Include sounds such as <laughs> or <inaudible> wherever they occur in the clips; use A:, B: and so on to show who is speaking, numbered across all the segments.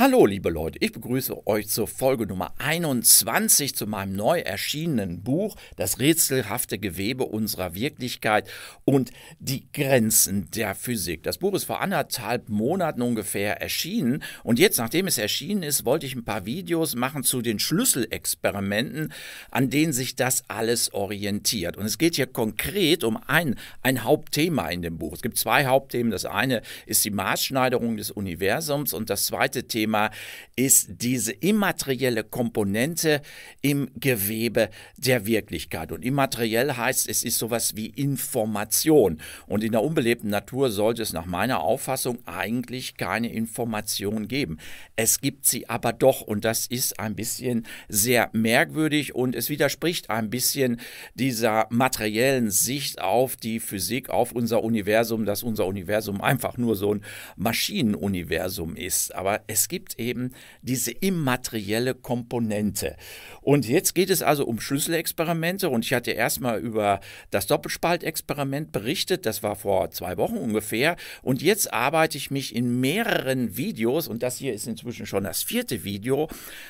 A: Hallo liebe Leute, ich begrüße euch zur Folge Nummer 21 zu meinem neu erschienenen Buch Das rätselhafte Gewebe unserer Wirklichkeit und die Grenzen der Physik. Das Buch ist vor anderthalb Monaten ungefähr erschienen und jetzt, nachdem es erschienen ist, wollte ich ein paar Videos machen zu den Schlüsselexperimenten, an denen sich das alles orientiert. Und es geht hier konkret um ein, ein Hauptthema in dem Buch. Es gibt zwei Hauptthemen. Das eine ist die Maßschneiderung des Universums und das zweite Thema Thema ist diese immaterielle Komponente im Gewebe der Wirklichkeit. Und immateriell heißt, es ist sowas wie Information. Und in der unbelebten Natur sollte es nach meiner Auffassung eigentlich keine Information geben. Es gibt sie aber doch und das ist ein bisschen sehr merkwürdig und es widerspricht ein bisschen dieser materiellen Sicht auf die Physik, auf unser Universum, dass unser Universum einfach nur so ein Maschinenuniversum ist. Aber es gibt gibt eben diese immaterielle Komponente. Und jetzt geht es also um Schlüsselexperimente und ich hatte erstmal über das Doppelspaltexperiment berichtet, das war vor zwei Wochen ungefähr und jetzt arbeite ich mich in mehreren Videos und das hier ist inzwischen schon das vierte Video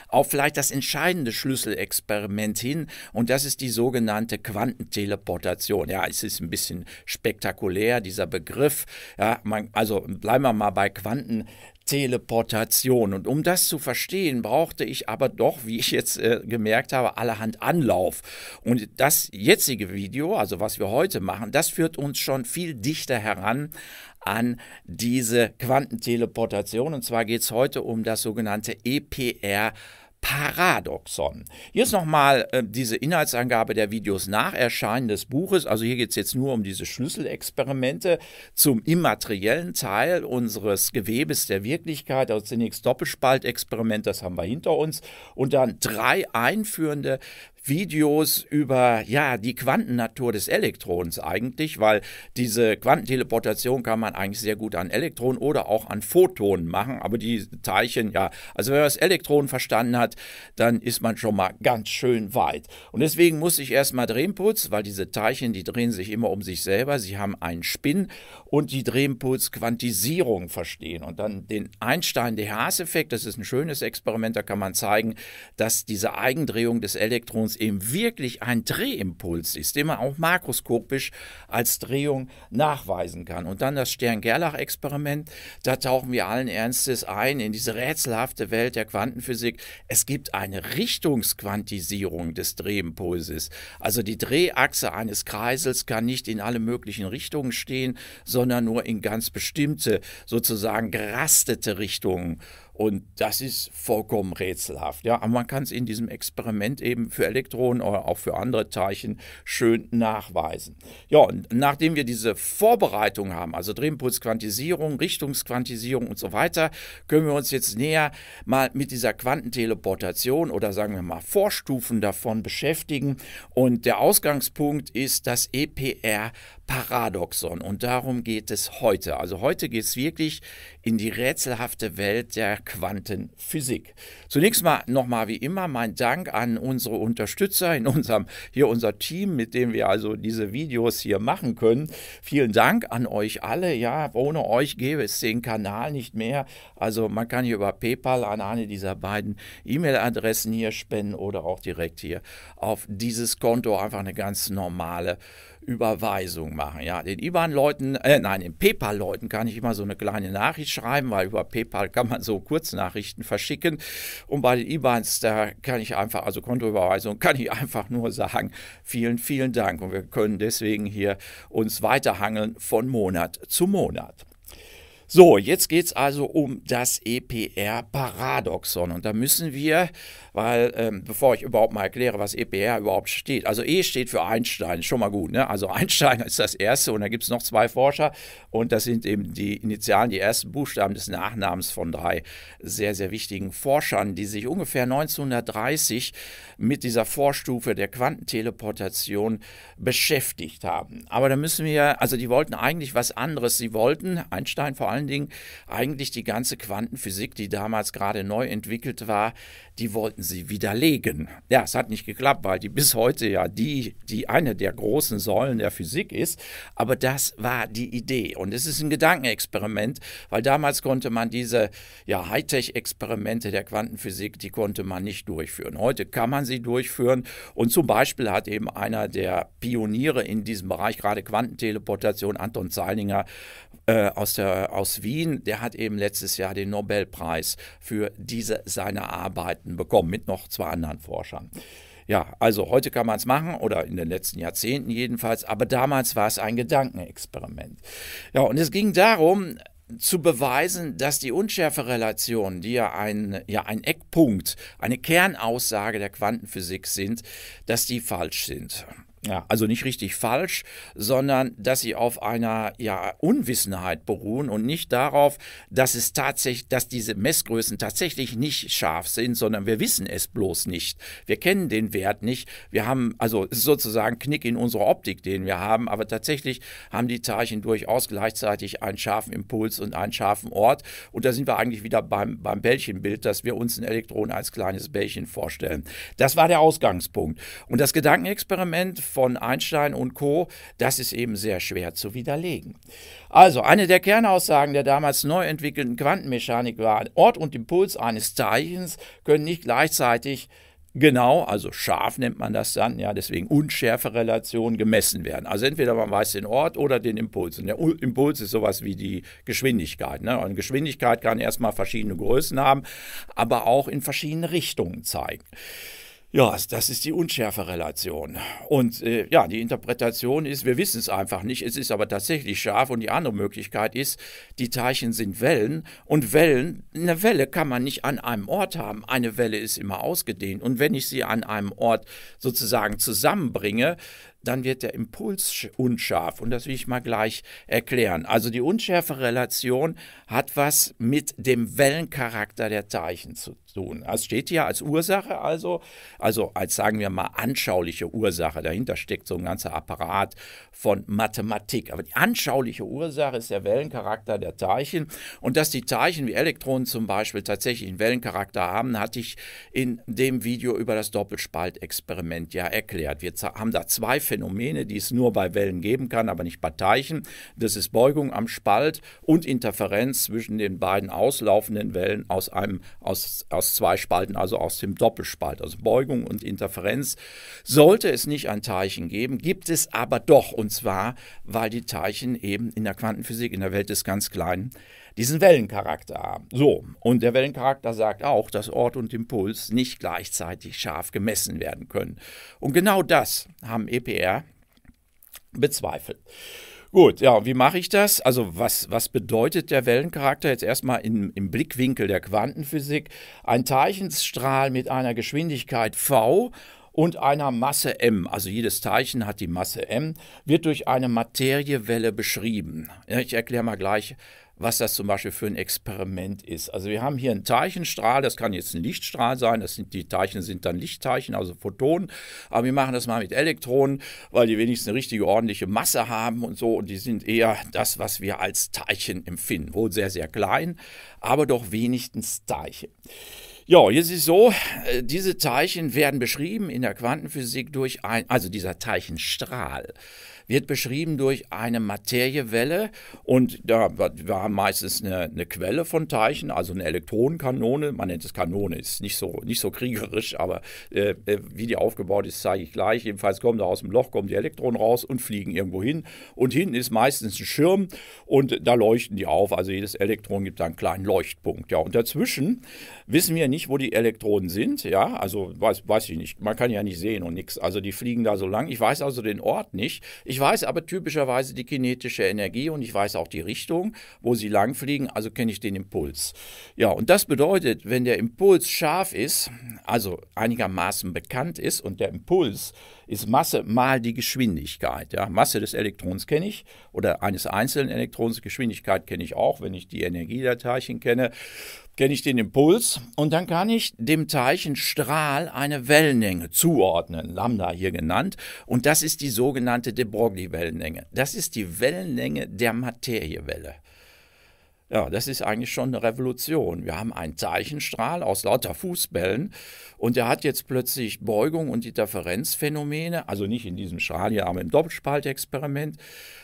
A: auf vielleicht das entscheidende Schlüsselexperiment hin und das ist die sogenannte Quantenteleportation. Ja, es ist ein bisschen spektakulär dieser Begriff. Ja, man, also bleiben wir mal bei Quanten Teleportation. Und um das zu verstehen, brauchte ich aber doch, wie ich jetzt äh, gemerkt habe, allerhand Anlauf. Und das jetzige Video, also was wir heute machen, das führt uns schon viel dichter heran an diese Quantenteleportation. Und zwar geht es heute um das sogenannte EPR Paradoxon. Hier ist nochmal äh, diese Inhaltsangabe der Videos nach Erscheinen des Buches. Also hier geht es jetzt nur um diese Schlüsselexperimente zum immateriellen Teil unseres Gewebes der Wirklichkeit, also zunächst Doppelspaltexperiment, das haben wir hinter uns, und dann drei einführende Videos über ja, die Quantennatur des Elektrons eigentlich, weil diese Quantenteleportation kann man eigentlich sehr gut an Elektronen oder auch an Photonen machen, aber die Teilchen, ja, also wenn man das Elektron verstanden hat, dann ist man schon mal ganz schön weit. Und deswegen muss ich erstmal Drehimpuls, weil diese Teilchen, die drehen sich immer um sich selber, sie haben einen Spin und die Drehimpulsquantisierung verstehen und dann den Einstein-de-Haas-Effekt, das ist ein schönes Experiment, da kann man zeigen, dass diese Eigendrehung des Elektrons Übrigens eben wirklich ein Drehimpuls ist, den man auch makroskopisch als Drehung nachweisen kann. Und dann das Stern-Gerlach-Experiment, da tauchen wir allen Ernstes ein in diese rätselhafte Welt der Quantenphysik. Es gibt eine Richtungsquantisierung des Drehimpulses. Also die Drehachse eines Kreisels kann nicht in alle möglichen Richtungen stehen, sondern nur in ganz bestimmte, sozusagen gerastete Richtungen. Und das ist vollkommen rätselhaft. Ja? Aber man kann es in diesem Experiment eben für Elektronen oder auch für andere Teilchen schön nachweisen. Ja, und nachdem wir diese Vorbereitung haben, also Drehimpulsquantisierung, Richtungsquantisierung und so weiter, können wir uns jetzt näher mal mit dieser Quantenteleportation oder sagen wir mal Vorstufen davon beschäftigen. Und der Ausgangspunkt ist das EPR Paradoxon. Und darum geht es heute. Also heute geht es wirklich in die rätselhafte Welt der Quantenphysik. Zunächst mal nochmal wie immer mein Dank an unsere Unterstützer in unserem, hier unser Team, mit dem wir also diese Videos hier machen können. Vielen Dank an euch alle. Ja, ohne euch gäbe es den Kanal nicht mehr. Also man kann hier über PayPal an eine dieser beiden E-Mail-Adressen hier spenden oder auch direkt hier auf dieses Konto einfach eine ganz normale Überweisung machen. Ja, den IBAN-Leuten, äh, nein, den PayPal-Leuten kann ich immer so eine kleine Nachricht schreiben, weil über PayPal kann man so Kurznachrichten verschicken. Und bei den IBANs, da kann ich einfach, also Kontoüberweisung, kann ich einfach nur sagen, vielen, vielen Dank. Und wir können deswegen hier uns weiterhangeln von Monat zu Monat. So, jetzt geht es also um das EPR-Paradoxon. Und da müssen wir weil ähm, bevor ich überhaupt mal erkläre, was EPR überhaupt steht, also E steht für Einstein, schon mal gut. Ne? Also <laughs> Einstein ist das erste und da gibt es noch zwei Forscher und das sind eben die Initialen, die ersten Buchstaben des Nachnamens von drei sehr, sehr wichtigen Forschern, die sich ungefähr 1930 mit dieser Vorstufe der Quantenteleportation beschäftigt haben. Aber da müssen wir, also die wollten eigentlich was anderes. Sie wollten, Einstein vor allen Dingen, eigentlich die ganze Quantenphysik, die damals gerade neu entwickelt war, die wollten wollten sie widerlegen. Ja, es hat nicht geklappt, weil die bis heute ja die, die eine der großen Säulen der Physik ist. Aber das war die Idee. Und es ist ein Gedankenexperiment, weil damals konnte man diese ja, Hightech-Experimente der Quantenphysik, die konnte man nicht durchführen. Heute kann man sie durchführen. Und zum Beispiel hat eben einer der Pioniere in diesem Bereich, gerade Quantenteleportation, Anton Zeilinger, äh, aus, der, aus Wien, der hat eben letztes Jahr den Nobelpreis für diese seine Arbeiten bekommen, mit noch zwei anderen Forschern. Ja, also heute kann man es machen oder in den letzten Jahrzehnten jedenfalls, aber damals war es ein Gedankenexperiment. Ja, und es ging darum, zu beweisen, dass die Unschärferelationen, die ja ein, ja ein Eckpunkt, eine Kernaussage der Quantenphysik sind, dass die falsch sind ja, also nicht richtig falsch, sondern dass sie auf einer ja, Unwissenheit beruhen und nicht darauf, dass es tatsächlich, dass diese Messgrößen tatsächlich nicht scharf sind, sondern wir wissen es bloß nicht. Wir kennen den Wert nicht. Wir haben also sozusagen Knick in unserer Optik, den wir haben, aber tatsächlich haben die Teilchen durchaus gleichzeitig einen scharfen Impuls und einen scharfen Ort. Und da sind wir eigentlich wieder beim, beim Bällchenbild, dass wir uns ein Elektron als kleines Bällchen vorstellen. Das war der Ausgangspunkt. Und das Gedankenexperiment von Einstein und Co., das ist eben sehr schwer zu widerlegen. Also, eine der Kernaussagen der damals neu entwickelten Quantenmechanik war, Ort und Impuls eines Teilchens können nicht gleichzeitig genau, also scharf nennt man das dann, ja, deswegen unschärfe Relationen gemessen werden. Also entweder man weiß den Ort oder den Impuls. Und der Impuls ist sowas wie die Geschwindigkeit. Ne? Und Geschwindigkeit kann erstmal verschiedene Größen haben, aber auch in verschiedene Richtungen zeigen. Ja, also das ist die unschärfe Relation. Und äh, ja, die Interpretation ist, wir wissen es einfach nicht, es ist aber tatsächlich scharf. Und die andere Möglichkeit ist, die Teilchen sind Wellen. Und Wellen, eine Welle kann man nicht an einem Ort haben. Eine Welle ist immer ausgedehnt. Und wenn ich sie an einem Ort sozusagen zusammenbringe, dann wird der Impuls unscharf. Und das will ich mal gleich erklären. Also die unschärfe Relation hat was mit dem Wellencharakter der Teilchen zu so, das steht hier als Ursache also, also als sagen wir mal anschauliche Ursache. Dahinter steckt so ein ganzer Apparat von Mathematik. Aber die anschauliche Ursache ist der Wellencharakter der Teilchen. Und dass die Teilchen wie Elektronen zum Beispiel tatsächlich einen Wellencharakter haben, hatte ich in dem Video über das Doppelspaltexperiment ja erklärt. Wir haben da zwei Phänomene, die es nur bei Wellen geben kann, aber nicht bei Teilchen. Das ist Beugung am Spalt und Interferenz zwischen den beiden auslaufenden Wellen aus einem aus, aus aus zwei Spalten, also aus dem Doppelspalt, also Beugung und Interferenz. Sollte es nicht ein Teilchen geben, gibt es aber doch, und zwar, weil die Teilchen eben in der Quantenphysik, in der Welt des ganz Kleinen, diesen Wellencharakter haben. So, und der Wellencharakter sagt auch, dass Ort und Impuls nicht gleichzeitig scharf gemessen werden können. Und genau das haben EPR bezweifelt. Gut, ja, wie mache ich das? Also was, was bedeutet der Wellencharakter jetzt erstmal im, im Blickwinkel der Quantenphysik? Ein Teilchenstrahl mit einer Geschwindigkeit v und einer Masse m, also jedes Teilchen hat die Masse m, wird durch eine Materiewelle beschrieben. ich erkläre mal gleich, was das zum Beispiel für ein Experiment ist. Also wir haben hier einen Teilchenstrahl, das kann jetzt ein Lichtstrahl sein, das sind, die Teilchen sind dann Lichtteilchen, also Photonen, aber wir machen das mal mit Elektronen, weil die wenigstens eine richtige ordentliche Masse haben und so und die sind eher das, was wir als Teilchen empfinden, wohl sehr, sehr klein, aber doch wenigstens Teilchen. Ja, jetzt ist so, äh, diese Teilchen werden beschrieben in der Quantenphysik durch ein, also dieser Teilchenstrahl wird beschrieben durch eine Materiewelle und da war meistens eine, eine Quelle von Teilchen, also eine Elektronenkanone. Man nennt es Kanone, ist nicht so, nicht so kriegerisch, aber äh, äh, wie die aufgebaut ist, zeige ich gleich. Jedenfalls kommen da aus dem Loch, kommen die Elektronen raus und fliegen irgendwo hin. Und hinten ist meistens ein Schirm und da leuchten die auf. Also jedes Elektron gibt da einen kleinen Leuchtpunkt. Ja, und dazwischen wissen wir nicht, wo die Elektronen sind. Ja, also weiß, weiß ich nicht. Man kann ja nicht sehen und nichts. Also die fliegen da so lang. Ich weiß also den Ort nicht. Ich weiß aber typischerweise die kinetische Energie und ich weiß auch die Richtung, wo sie langfliegen, also kenne ich den Impuls. Ja, und das bedeutet, wenn der Impuls scharf ist, also einigermaßen bekannt ist und der Impuls ist Masse mal die Geschwindigkeit. Ja. Masse des Elektrons kenne ich oder eines einzelnen Elektrons, Geschwindigkeit kenne ich auch, wenn ich die Energie der Teilchen kenne kenne ich den Impuls und dann kann ich dem Teilchenstrahl eine Wellenlänge zuordnen, Lambda hier genannt, und das ist die sogenannte de Broglie-Wellenlänge. Das ist die Wellenlänge der Materiewelle. Ja, das ist eigentlich schon eine Revolution. Wir haben einen Zeichenstrahl aus lauter Fußbällen und der hat jetzt plötzlich Beugung und Interferenzphänomene, also nicht in diesem Strahl hier, aber im Doppelspaltexperiment.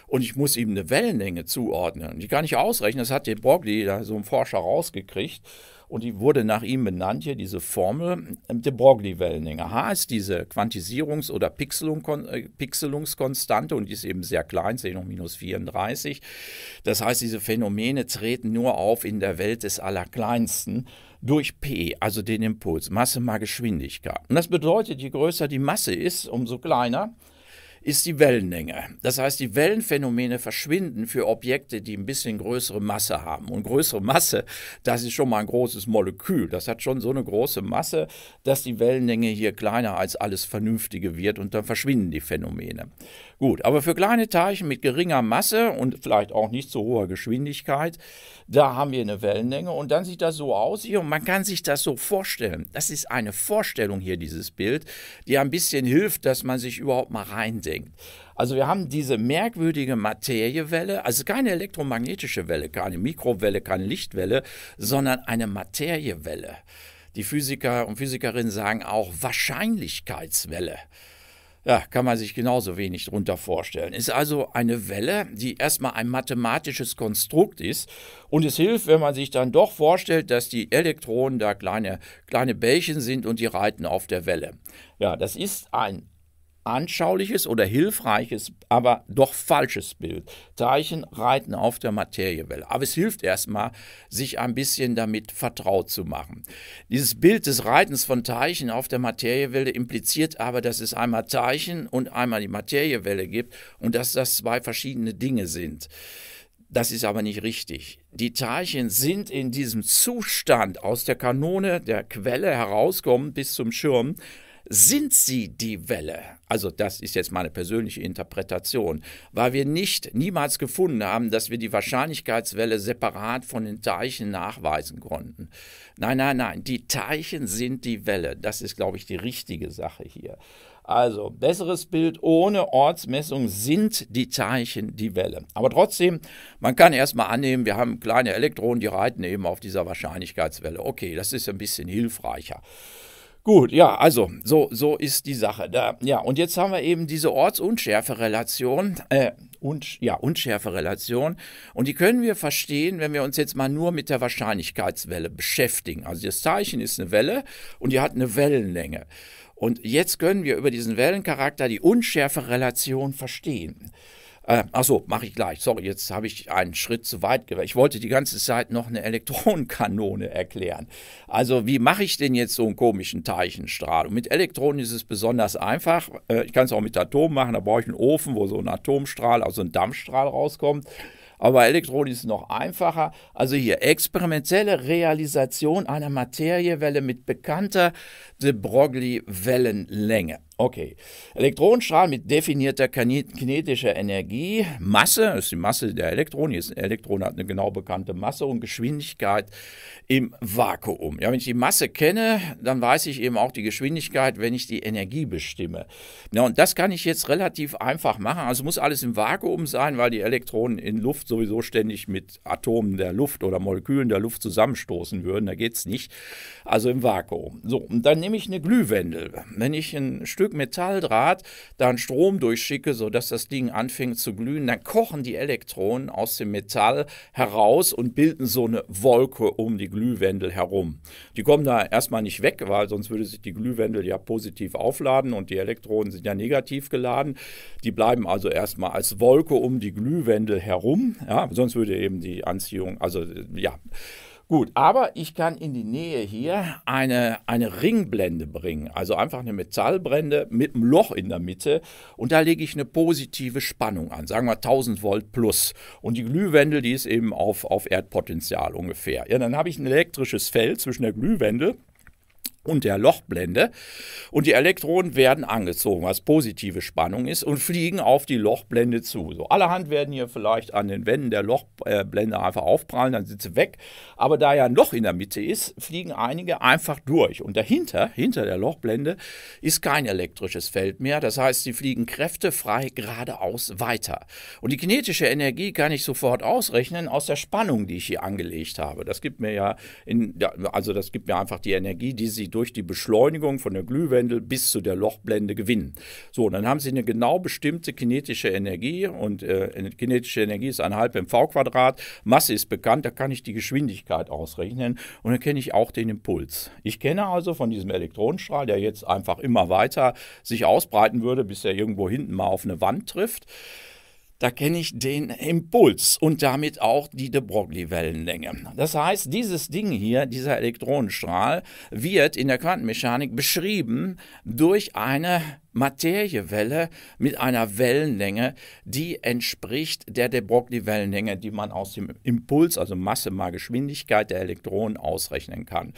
A: Und ich muss ihm eine Wellenlänge zuordnen. Die kann ich ausrechnen, das hat der Broglie, so ein Forscher, rausgekriegt und die wurde nach ihm benannt, hier diese Formel ähm, de Broglie-Wellenlänge. H ist diese Quantisierungs- oder Pixelung, äh, Pixelungskonstante und die ist eben sehr klein, 10 hoch minus 34. Das heißt, diese Phänomene treten nur auf in der Welt des Allerkleinsten durch P, also den Impuls, Masse mal Geschwindigkeit. Und das bedeutet, je größer die Masse ist, umso kleiner ist die Wellenlänge. Das heißt, die Wellenphänomene verschwinden für Objekte, die ein bisschen größere Masse haben. Und größere Masse, das ist schon mal ein großes Molekül. Das hat schon so eine große Masse, dass die Wellenlänge hier kleiner als alles Vernünftige wird und dann verschwinden die Phänomene. Gut, aber für kleine Teilchen mit geringer Masse und vielleicht auch nicht so hoher Geschwindigkeit, da haben wir eine Wellenlänge und dann sieht das so aus. Hier, und man kann sich das so vorstellen. Das ist eine Vorstellung hier, dieses Bild, die ein bisschen hilft, dass man sich überhaupt mal reindenkt. Also wir haben diese merkwürdige Materiewelle, also keine elektromagnetische Welle, keine Mikrowelle, keine Lichtwelle, sondern eine Materiewelle. Die Physiker und Physikerinnen sagen auch Wahrscheinlichkeitswelle. Ja, kann man sich genauso wenig drunter vorstellen. Ist also eine Welle, die erstmal ein mathematisches Konstrukt ist. Und es hilft, wenn man sich dann doch vorstellt, dass die Elektronen da kleine, kleine Bällchen sind und die reiten auf der Welle. Ja, das ist ein anschauliches oder hilfreiches, aber doch falsches Bild. Teilchen reiten auf der Materiewelle. Aber es hilft erstmal, sich ein bisschen damit vertraut zu machen. Dieses Bild des Reitens von Teilchen auf der Materiewelle impliziert aber, dass es einmal Teilchen und einmal die Materiewelle gibt und dass das zwei verschiedene Dinge sind. Das ist aber nicht richtig. Die Teilchen sind in diesem Zustand aus der Kanone, der Quelle herauskommen bis zum Schirm, sind sie die Welle. Also das ist jetzt meine persönliche Interpretation, weil wir nicht niemals gefunden haben, dass wir die Wahrscheinlichkeitswelle separat von den Teilchen nachweisen konnten. Nein, nein, nein, die Teilchen sind die Welle. Das ist, glaube ich, die richtige Sache hier. Also, besseres Bild ohne Ortsmessung sind die Teilchen die Welle. Aber trotzdem, man kann erstmal annehmen, wir haben kleine Elektronen, die reiten eben auf dieser Wahrscheinlichkeitswelle. Okay, das ist ein bisschen hilfreicher. Gut, ja, also so, so ist die Sache. Da, ja, und jetzt haben wir eben diese Ortsunschärfe-Relation, äh, und, ja, Unschärfe-Relation. Und die können wir verstehen, wenn wir uns jetzt mal nur mit der Wahrscheinlichkeitswelle beschäftigen. Also das Zeichen ist eine Welle und die hat eine Wellenlänge. Und jetzt können wir über diesen Wellencharakter die Unschärfe-Relation verstehen. Äh, achso, mache ich gleich. Sorry, jetzt habe ich einen Schritt zu weit gewählt. Ich wollte die ganze Zeit noch eine Elektronenkanone <laughs> erklären. Also wie mache ich denn jetzt so einen komischen Teilchenstrahl? Und mit Elektronen ist es besonders einfach. Äh, ich kann es auch mit Atomen machen. Da brauche ich einen Ofen, wo so ein Atomstrahl, also ein Dampfstrahl rauskommt. Aber Elektronen ist es noch einfacher. Also hier experimentelle Realisation einer Materiewelle mit bekannter de Broglie-Wellenlänge. Okay. Elektronenstrahl mit definierter kinetischer Energie, Masse, ist die Masse der Elektronen, jetzt ein Elektron hat eine genau bekannte Masse und Geschwindigkeit im Vakuum. Ja, wenn ich die Masse kenne, dann weiß ich eben auch die Geschwindigkeit, wenn ich die Energie bestimme. Ja, und das kann ich jetzt relativ einfach machen. Also muss alles im Vakuum sein, weil die Elektronen in Luft sowieso ständig mit Atomen der Luft oder Molekülen der Luft zusammenstoßen würden. Da geht es nicht. Also im Vakuum. So, und dann nehme ich eine Glühwendel. Wenn ich ein Stück Stück Metalldraht da einen Strom durchschicke, sodass das Ding anfängt zu glühen, dann kochen die Elektronen aus dem Metall heraus und bilden so eine Wolke um die Glühwendel herum. Die kommen da erstmal nicht weg, weil sonst würde sich die Glühwendel ja positiv aufladen und die Elektronen sind ja negativ geladen. Die bleiben also erstmal als Wolke um die Glühwendel herum, ja, sonst würde eben die Anziehung, also ja. Gut, aber ich kann in die Nähe hier eine, eine Ringblende bringen, also einfach eine Metallblende mit einem Loch in der Mitte und da lege ich eine positive Spannung an, sagen wir 1000 Volt plus. Und die Glühwendel, die ist eben auf, auf Erdpotenzial ungefähr. Ja, dann habe ich ein elektrisches Feld zwischen der Glühwendel und der Lochblende. Und die Elektronen werden angezogen, was positive Spannung ist, und fliegen auf die Lochblende zu. So allerhand werden hier vielleicht an den Wänden der Lochblende einfach aufprallen, dann sind sie weg. Aber da ja ein Loch in der Mitte ist, fliegen einige einfach durch. Und dahinter, hinter der Lochblende, ist kein elektrisches Feld mehr. Das heißt, sie fliegen kräftefrei geradeaus weiter. Und die kinetische Energie kann ich sofort ausrechnen aus der Spannung, die ich hier angelegt habe. Das gibt mir ja, in, also das gibt mir einfach die Energie, die sie durch die Beschleunigung von der Glühwendel bis zu der Lochblende gewinnen. So, dann haben Sie eine genau bestimmte kinetische Energie und äh, kinetische Energie ist 1,5 mv Quadrat. Masse ist bekannt, da kann ich die Geschwindigkeit ausrechnen und dann kenne ich auch den Impuls. Ich kenne also von diesem Elektronenstrahl, der jetzt einfach immer weiter sich ausbreiten würde, bis er irgendwo hinten mal auf eine Wand trifft da kenne ich den Impuls und damit auch die de Broglie-Wellenlänge. Das heißt, dieses Ding hier, dieser Elektronenstrahl, wird in der Quantenmechanik beschrieben durch eine Materiewelle mit einer Wellenlänge, die entspricht der de Broglie-Wellenlänge, die man aus dem Impuls, also Masse mal Geschwindigkeit der Elektronen ausrechnen kann.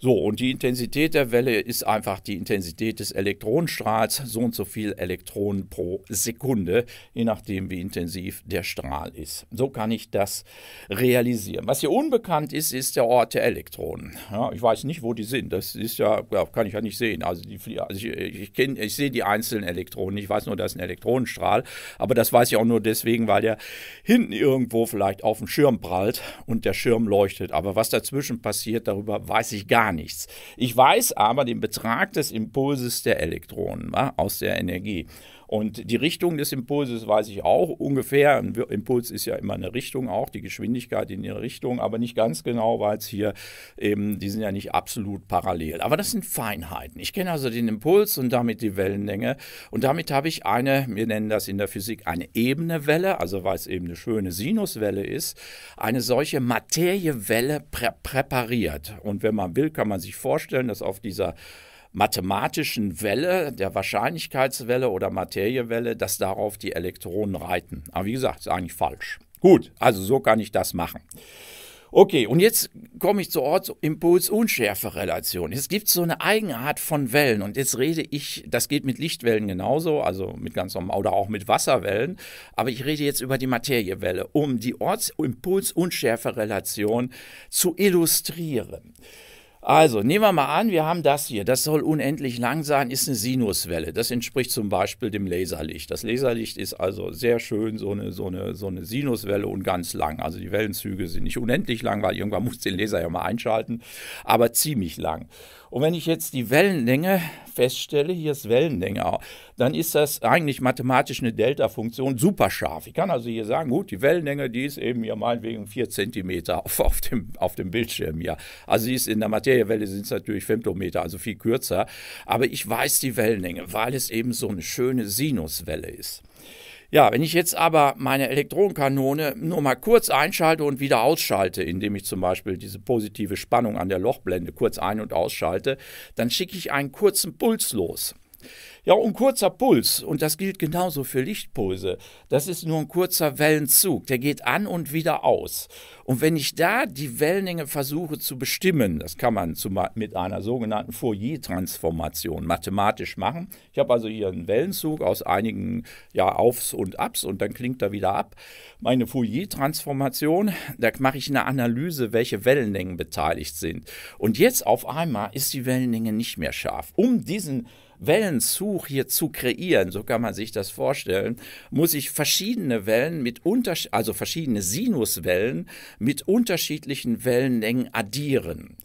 A: So, und die Intensität der Welle ist einfach die Intensität des Elektronenstrahls, so und so viel Elektronen pro Sekunde, je nachdem, wie intensiv der Strahl ist. So kann ich das realisieren. Was hier unbekannt ist, ist der Ort der Elektronen. Ja, ich weiß nicht, wo die sind. Das ist ja, ja kann ich ja nicht sehen. Also, die, also ich, ich, kenn, ich sehe die einzelnen Elektronen. Ich weiß nur, da ist ein Elektronenstrahl. Aber das weiß ich auch nur deswegen, weil der hinten irgendwo vielleicht auf dem Schirm prallt und der Schirm leuchtet. Aber was dazwischen passiert, darüber weiß ich gar nicht gar nichts. Ich weiß aber den Betrag des Impulses der Elektronen aus der Energie. Und die Richtung des Impulses weiß ich auch ungefähr. Ein Impuls ist ja immer eine Richtung auch, die Geschwindigkeit in ihre Richtung, aber nicht ganz genau, weil es hier eben, die sind ja nicht absolut parallel. Aber das sind Feinheiten. Ich kenne also den Impuls und damit die Wellenlänge. Und damit habe ich eine, wir nennen das in der Physik eine ebene Welle, also weil es eben eine schöne Sinuswelle ist, eine solche Materiewelle prä präpariert. Und wenn man will, kann man sich vorstellen, dass auf dieser mathematischen Welle, der Wahrscheinlichkeitswelle oder Materiewelle, dass darauf die Elektronen reiten. Aber wie gesagt, ist eigentlich falsch. Gut, also so kann ich das machen. Okay, und jetzt komme ich zur Ortsimpuls-Unschärfe-Relation. Es gibt so eine Eigenart von Wellen und jetzt rede ich, das geht mit Lichtwellen genauso, also mit ganz normalen oder auch mit Wasserwellen, aber ich rede jetzt über die Materiewelle, um die Ortsimpuls-Unschärfe-Relation zu illustrieren. Also, nehmen wir mal an, wir haben das hier. Das soll unendlich lang sein, ist eine Sinuswelle. Das entspricht zum Beispiel dem Laserlicht. Das Laserlicht ist also sehr schön, so eine, so eine, so eine Sinuswelle und ganz lang. Also die Wellenzüge sind nicht unendlich lang, weil irgendwann <laughs> muss den Laser ja mal einschalten, aber ziemlich lang. Und wenn ich jetzt die Wellenlänge feststelle, hier ist Wellenlänge, dann ist das eigentlich mathematisch eine Delta-Funktion superscharf. Ich kann also hier sagen, gut, die Wellenlänge, die ist eben hier meinetwegen 4 cm <laughs> auf, auf, dem, auf dem Bildschirm hier. Also die ist in der Materiewelle sind es natürlich Femtometer, also viel kürzer. Aber ich weiß die Wellenlänge, weil es eben so eine schöne Sinuswelle ist. Ja, wenn ich jetzt aber meine Elektronenkanone nur mal kurz einschalte und wieder ausschalte, indem ich zum Beispiel diese positive Spannung an der Lochblende kurz ein- und ausschalte, dann schicke ich einen kurzen Puls los. Ja, und kurzer Puls, und das gilt genauso für Lichtpulse, das ist nur ein kurzer Wellenzug, der geht an und wieder aus. Und wenn ich da die Wellenlänge versuche zu bestimmen, das kann man zu, mit einer sogenannten Fourier-Transformation mathematisch machen. Ich habe also hier einen Wellenzug aus einigen ja, Aufs und Abs und dann klingt er wieder ab. Meine Fourier-Transformation, da mache ich eine Analyse, welche Wellenlängen beteiligt sind. Und jetzt auf einmal ist die Wellenlänge nicht mehr scharf. Um diesen Wellenzug hier zu kreieren, so kann man sich das vorstellen, muss ich verschiedene Wellen mit unterschiedlichen, also verschiedene Sinuswellen mit unterschiedlichen Wellenlängen addieren.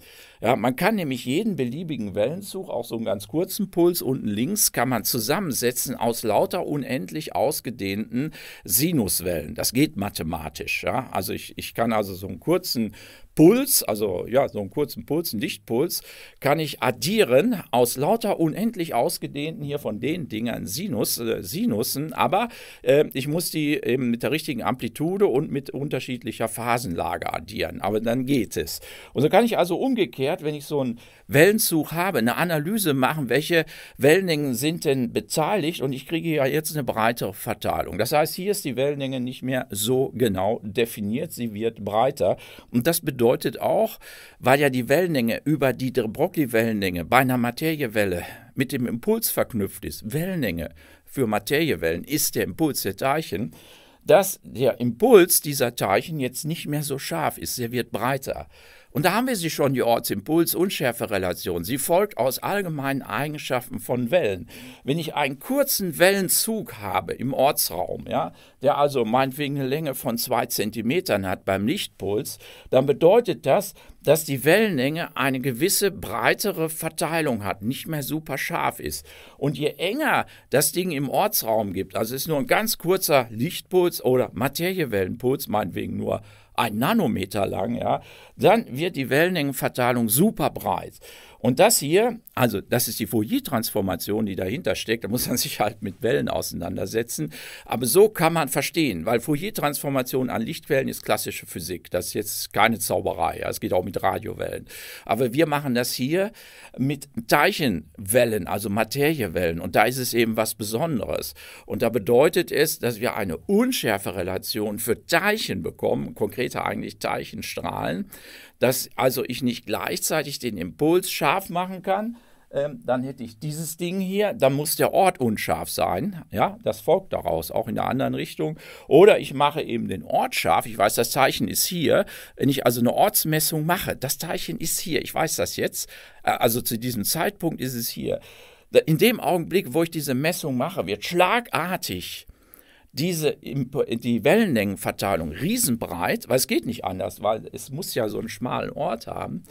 A: Ja, man kann nämlich jeden beliebigen Wellenzug, auch so einen ganz kurzen Puls unten links, kann man zusammensetzen aus lauter unendlich ausgedehnten Sinuswellen. Das geht mathematisch. Ja? Also ich, ich kann also so einen kurzen Puls, also ja, so einen kurzen Puls, einen Lichtpuls, kann ich addieren aus lauter unendlich ausgedehnten hier von den Dingern Sinus, äh, Sinussen, aber äh, ich muss die eben mit der richtigen Amplitude und mit unterschiedlicher Phasenlage addieren, aber dann geht es. Und so kann ich also umgekehrt, wenn ich so einen Wellenzug habe, eine Analyse machen, welche Wellenlängen sind denn beteiligt und ich kriege ja jetzt eine breitere Verteilung. Das heißt, hier ist die Wellenlänge nicht mehr so genau definiert, sie wird breiter und das bedeutet auch, weil ja die Wellenlänge über die de Broglie-Wellenlänge bei einer Materiewelle mit dem Impuls verknüpft ist, Wellenlänge für Materiewellen ist der Impuls der Teilchen, dass der Impuls dieser Teilchen jetzt nicht mehr so scharf ist, er wird breiter. Und da haben wir sie schon, die Ortsimpuls-Unschärferelation. Sie folgt aus allgemeinen Eigenschaften von Wellen. Wenn ich einen kurzen Wellenzug habe im Ortsraum, ja, der also meinetwegen eine Länge von zwei Zentimetern hat beim Lichtpuls, dann bedeutet das, dass die Wellenlänge eine gewisse breitere Verteilung hat, nicht mehr super scharf ist. Und je enger das Ding im Ortsraum gibt, also ist nur ein ganz kurzer Lichtpuls oder Materiewellenpuls, meinetwegen nur ein Nanometer lang, ja, dann wird die Wellenlängenverteilung super breit. Und das hier, also das ist die Fourier-Transformation, die dahinter steckt. Da muss man sich halt mit Wellen auseinandersetzen. Aber so kann man verstehen, weil Fourier-Transformation an Lichtquellen ist klassische Physik. Das ist jetzt keine Zauberei. Es geht auch mit Radiowellen. Aber wir machen das hier mit Teilchenwellen, also Materiewellen. Und da ist es eben was Besonderes. Und da bedeutet es, dass wir eine Unschärferelation für Teilchen bekommen, konkreter eigentlich Teilchenstrahlen, dass also ich nicht gleichzeitig den Impuls scharf machen kann, ähm, dann hätte ich dieses Ding hier, dann muss der Ort unscharf sein. Ja, das folgt daraus, auch in der anderen Richtung. Oder ich mache eben den Ort scharf. Ich weiß, das Zeichen ist hier. Wenn ich also eine Ortsmessung mache, das Zeichen ist hier. Ich weiß das jetzt. Äh, also zu diesem Zeitpunkt ist es hier. In dem Augenblick, wo ich diese Messung mache, wird schlagartig diese, die Wellenlängenverteilung riesenbreit, weil es geht nicht anders, weil es muss ja so einen schmalen Ort haben.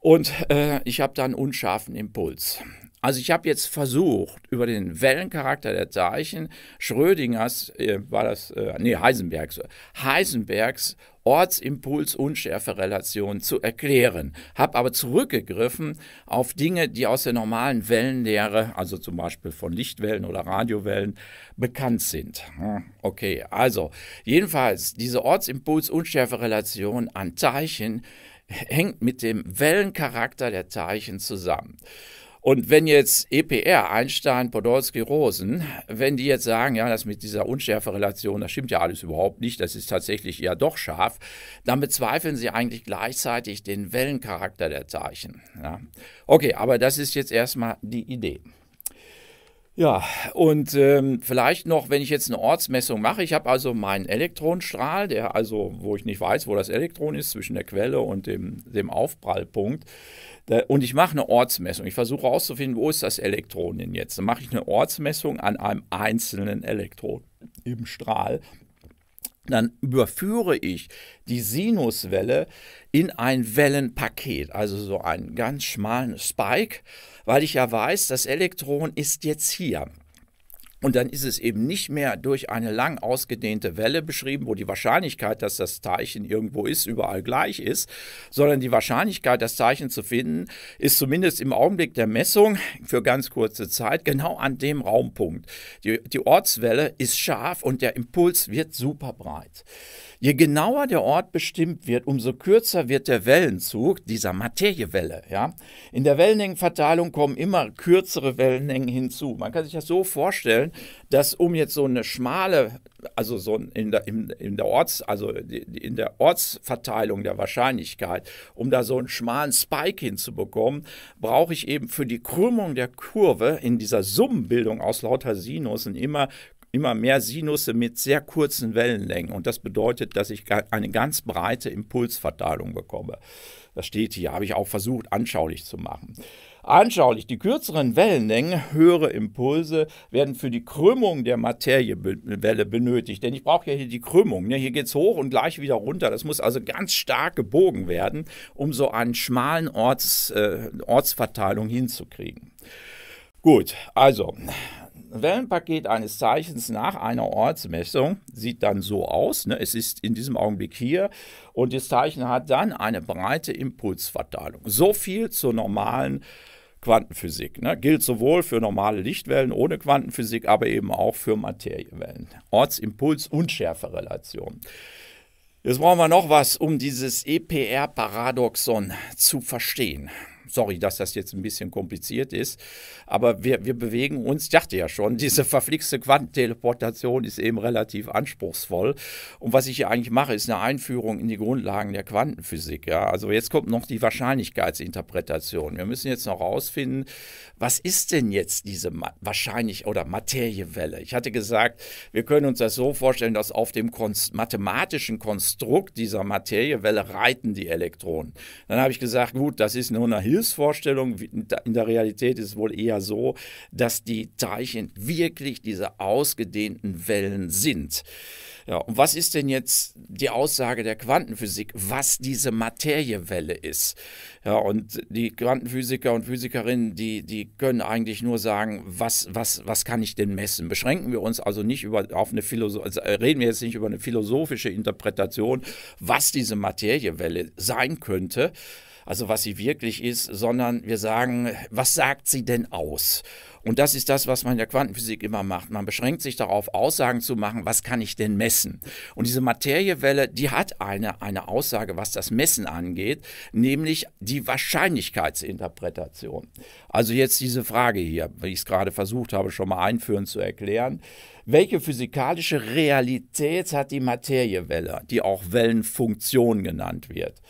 A: Und äh, ich habe da einen unscharfen Impuls. Also ich habe jetzt versucht, über den Wellencharakter der Zeichen Schrödingers, äh, war das, äh, nee, Heisenbergs, Heisenbergs Ortsimpuls-Unschärferelation zu erklären, habe aber zurückgegriffen auf Dinge, die aus der normalen Wellenlehre, also zum Beispiel von Lichtwellen oder Radiowellen, bekannt sind. Hm, okay, also jedenfalls diese Ortsimpuls-Unschärferelation an Zeichen hängt mit dem Wellencharakter der Teilchen zusammen. Und wenn jetzt EPR, Einstein, Podolsky, Rosen, wenn die jetzt sagen, ja, das mit dieser Unschärferelation, das stimmt ja alles überhaupt nicht, das ist tatsächlich ja doch scharf, dann bezweifeln sie eigentlich gleichzeitig den Wellencharakter der Zeichen. Ja. Okay, aber das ist jetzt erstmal die Idee. Ja, und ähm, vielleicht noch, wenn ich jetzt eine Ortsmessung mache, ich habe also meinen Elektronstrahl, der also, wo ich nicht weiß, wo das Elektron ist, zwischen der Quelle und dem, dem Aufprallpunkt, und ich mache eine Ortsmessung. Ich versuche herauszufinden, wo ist das Elektron denn jetzt? Dann mache ich eine Ortsmessung an einem einzelnen Elektron im Strahl. Dann überführe ich die Sinuswelle in ein Wellenpaket, also so einen ganz schmalen Spike, weil ich ja weiß, das Elektron ist jetzt hier. Und dann ist es eben nicht mehr durch eine lang ausgedehnte Welle beschrieben, wo die Wahrscheinlichkeit, dass das Teilchen irgendwo ist, überall gleich ist, sondern die Wahrscheinlichkeit, das Teilchen zu finden, ist zumindest im Augenblick der Messung für ganz kurze Zeit genau an dem Raumpunkt. Die, die Ortswelle ist scharf und der Impuls wird super breit. Je genauer der Ort bestimmt wird, umso kürzer wird der Wellenzug dieser Materiewelle. Ja? In der Wellenlängenverteilung kommen immer kürzere Wellenlängen hinzu. Man kann sich das so vorstellen, dass um jetzt so eine schmale, also so in der, in, in der Orts, also in der Ortsverteilung der Wahrscheinlichkeit, um da so einen schmalen Spike hinzubekommen, brauche ich eben für die Krümmung der Kurve in dieser Summenbildung aus lauter Sinusen immer immer mehr Sinusse mit sehr kurzen Wellenlängen. Und das bedeutet, dass ich eine ganz breite Impulsverteilung bekomme. Das steht hier, habe ich auch versucht, anschaulich zu machen. Anschaulich, die kürzeren Wellenlängen, höhere Impulse werden für die Krümmung der Materiewelle benötigt. Denn ich brauche ja hier die Krümmung. Ne? Hier geht es hoch und gleich wieder runter. Das muss also ganz stark gebogen werden, um so einen schmalen Orts, äh, Ortsverteilung hinzukriegen. Gut, also Wellenpaket eines Zeichens nach einer Ortsmessung sieht dann so aus. Ne? Es ist in diesem Augenblick hier und das Zeichen hat dann eine breite Impulsverteilung. So viel zur normalen Quantenphysik. Ne? Gilt sowohl für normale Lichtwellen ohne Quantenphysik, aber eben auch für Materiewellen. Ortsimpuls und Schärferelation. Jetzt brauchen wir noch was, um dieses EPR-Paradoxon zu verstehen sorry, dass das jetzt ein bisschen kompliziert ist, aber wir, wir bewegen uns, ich dachte ja schon, <laughs> diese verflixte Quantenteleportation ist eben relativ anspruchsvoll. Und was ich hier eigentlich mache, ist eine Einführung in die Grundlagen der Quantenphysik. Ja? Also jetzt kommt noch die Wahrscheinlichkeitsinterpretation. Wir müssen jetzt noch rausfinden, was ist denn jetzt diese Ma Wahrscheinlich- oder Materiewelle? Ich hatte gesagt, wir können uns das so vorstellen, dass auf dem Konst mathematischen Konstrukt dieser Materiewelle reiten die Elektronen. Dann habe ich gesagt, gut, das ist nur eine Hilfe. Hilfsvorstellung. In der Realität ist es wohl eher so, dass die Teilchen wirklich diese ausgedehnten Wellen sind. Ja, und was ist denn jetzt die Aussage der Quantenphysik, was diese Materiewelle ist? Ja, und die Quantenphysiker und Physikerinnen, die, die können eigentlich nur sagen, was, was, was kann ich denn messen? Beschränken wir uns also nicht über, auf eine Philosoph also äh, reden wir jetzt nicht über eine philosophische Interpretation, was diese Materiewelle sein könnte, also was sie wirklich ist, sondern wir sagen, was sagt sie denn aus? Und das ist das, was man in der Quantenphysik immer macht. Man beschränkt sich darauf, Aussagen zu machen, was kann ich denn messen? Und diese Materiewelle, die hat eine, eine Aussage, was das Messen angeht, nämlich die Wahrscheinlichkeitsinterpretation. Also jetzt diese Frage hier, wie ich es gerade versucht habe, schon mal einführend zu erklären. Welche physikalische Realität hat die Materiewelle, die auch Wellenfunktion genannt wird?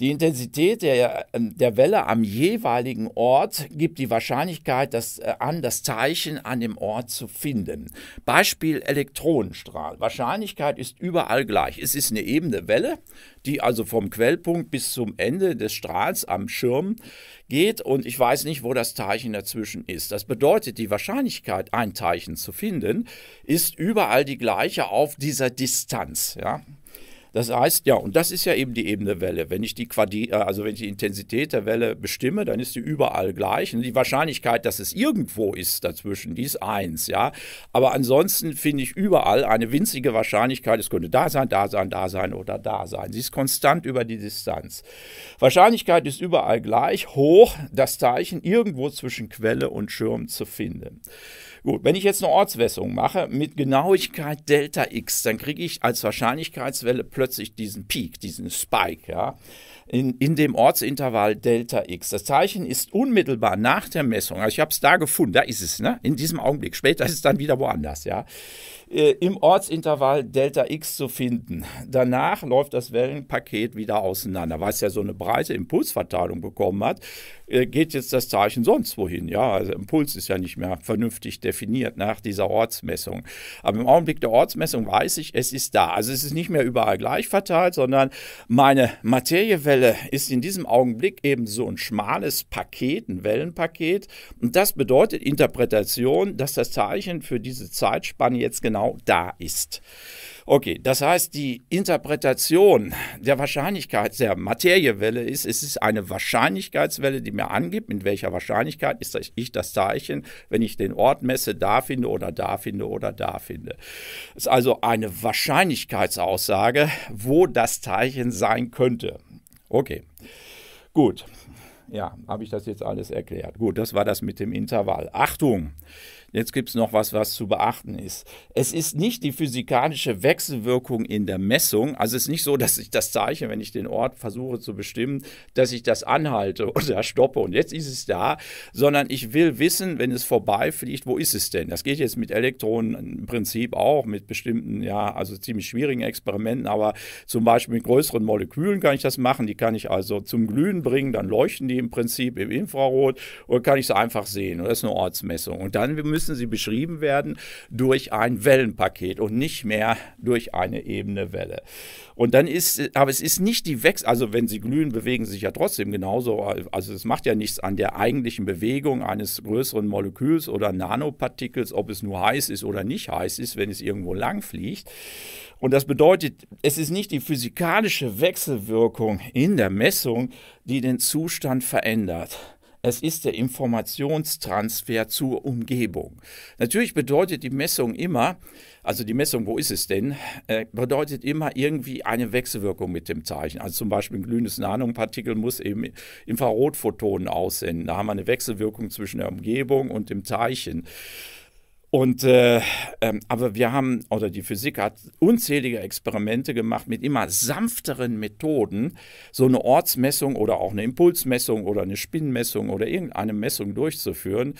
A: Die Intensität der, ähm, der Welle am jeweiligen Ort gibt die Wahrscheinlichkeit dass, äh, an, das Teilchen an dem Ort zu finden. Beispiel Elektronenstrahl. Wahrscheinlichkeit ist überall gleich. Es ist eine ebene Welle, die also vom Quellpunkt bis zum Ende des Strahls am Schirm geht und ich weiß nicht, wo das Teilchen dazwischen ist. Das bedeutet, die Wahrscheinlichkeit, ein Teilchen zu finden, ist überall die gleiche auf dieser Distanz. Ja? Das heißt, ja, und das ist ja eben die Ebene Welle. Wenn ich die Quadi äh, also wenn ich die Intensität der Welle bestimme, dann ist sie überall gleich. Und die Wahrscheinlichkeit, dass es irgendwo ist dazwischen, die ist eins, ja. Aber ansonsten finde ich überall eine winzige Wahrscheinlichkeit, es könnte da sein, da sein, da sein oder da sein. Sie ist konstant über die Distanz. Wahrscheinlichkeit ist überall gleich hoch, das Zeichen irgendwo zwischen Quelle und Schirm zu finden. Gut, wenn ich jetzt eine Ortsmessung mache mit Genauigkeit Delta X, dann kriege ich als Wahrscheinlichkeitswelle plötzlich diesen Peak, diesen Spike, ja, in, in dem Ortsintervall Delta X. Das Zeichen ist unmittelbar nach der Messung, also ich habe es da gefunden, da ist es, ne? in diesem Augenblick, später ist es dann wieder woanders, ja äh, im Ortsintervall Delta X zu finden. Danach läuft das Wellenpaket wieder auseinander, weil es ja so eine breite Impulsverteilung bekommen hat. Äh, geht jetzt das Zeichen sonst wohin? Ja, also Impuls ist ja nicht mehr vernünftig definiert nach dieser Ortsmessung. Aber im Augenblick der Ortsmessung weiß ich, es ist da. Also es ist nicht mehr überall gleich verteilt, sondern meine Materiewelle ist in diesem Augenblick eben so ein schmales Paket, ein Wellenpaket. Und das bedeutet Interpretation, dass das Zeichen für diese Zeitspanne jetzt genau genau da ist. Okay, das heißt, die Interpretation der Wahrscheinlichkeit der Materiewelle ist, es ist eine Wahrscheinlichkeitswelle, die mir angibt, mit welcher Wahrscheinlichkeit ist das ich das Zeichen, wenn ich den Ort messe, da finde oder da finde oder da finde. Es ist also eine Wahrscheinlichkeitsaussage, wo das Zeichen sein könnte. Okay, gut. Ja, habe ich das jetzt alles erklärt. Gut, das war das mit dem Intervall. Achtung! Jetzt gibt es noch was, was zu beachten ist. Es ist nicht die physikalische Wechselwirkung in der Messung. Also es ist nicht so, dass ich das Zeichen, wenn ich den Ort versuche zu bestimmen, dass ich das anhalte <laughs> oder stoppe und jetzt ist es da, sondern ich will wissen, wenn es vorbeifliegt, wo ist es denn? Das geht jetzt mit Elektronen im Prinzip auch, mit bestimmten, ja, also ziemlich schwierigen Experimenten, aber zum Beispiel mit größeren Molekülen kann ich das machen. Die kann ich also zum Glühen bringen, dann leuchten die im Prinzip im Infrarot oder kann ich sie einfach sehen. Und das ist eine Ortsmessung. Und dann müssen müssen sie beschrieben werden durch ein Wellenpaket und nicht mehr durch eine ebene Welle. Und dann ist, aber es ist nicht die Wechsel, also wenn sie glühen, bewegen sie sich ja trotzdem genauso. Also es macht ja nichts an der eigentlichen Bewegung eines größeren Moleküls oder Nanopartikels, ob es nur heiß ist oder nicht heiß ist, wenn es irgendwo lang fliegt. Und das bedeutet, es ist nicht die physikalische Wechselwirkung in der Messung, die den Zustand verändert es ist der Informationstransfer zur Umgebung. Natürlich bedeutet die Messung immer, also die Messung, wo ist es denn, äh, bedeutet immer irgendwie eine Wechselwirkung mit dem Zeichen. Also zum Beispiel ein glühendes Nanopartikel muss eben Infrarotphotonen aussenden. Da haben wir eine Wechselwirkung zwischen der Umgebung und dem Teilchen. Und, äh, ähm, aber wir haben, oder die Physik hat unzählige Experimente gemacht mit immer sanfteren Methoden, so eine Ortsmessung oder auch eine Impulsmessung oder eine Spinnenmessung oder irgendeine Messung durchzuführen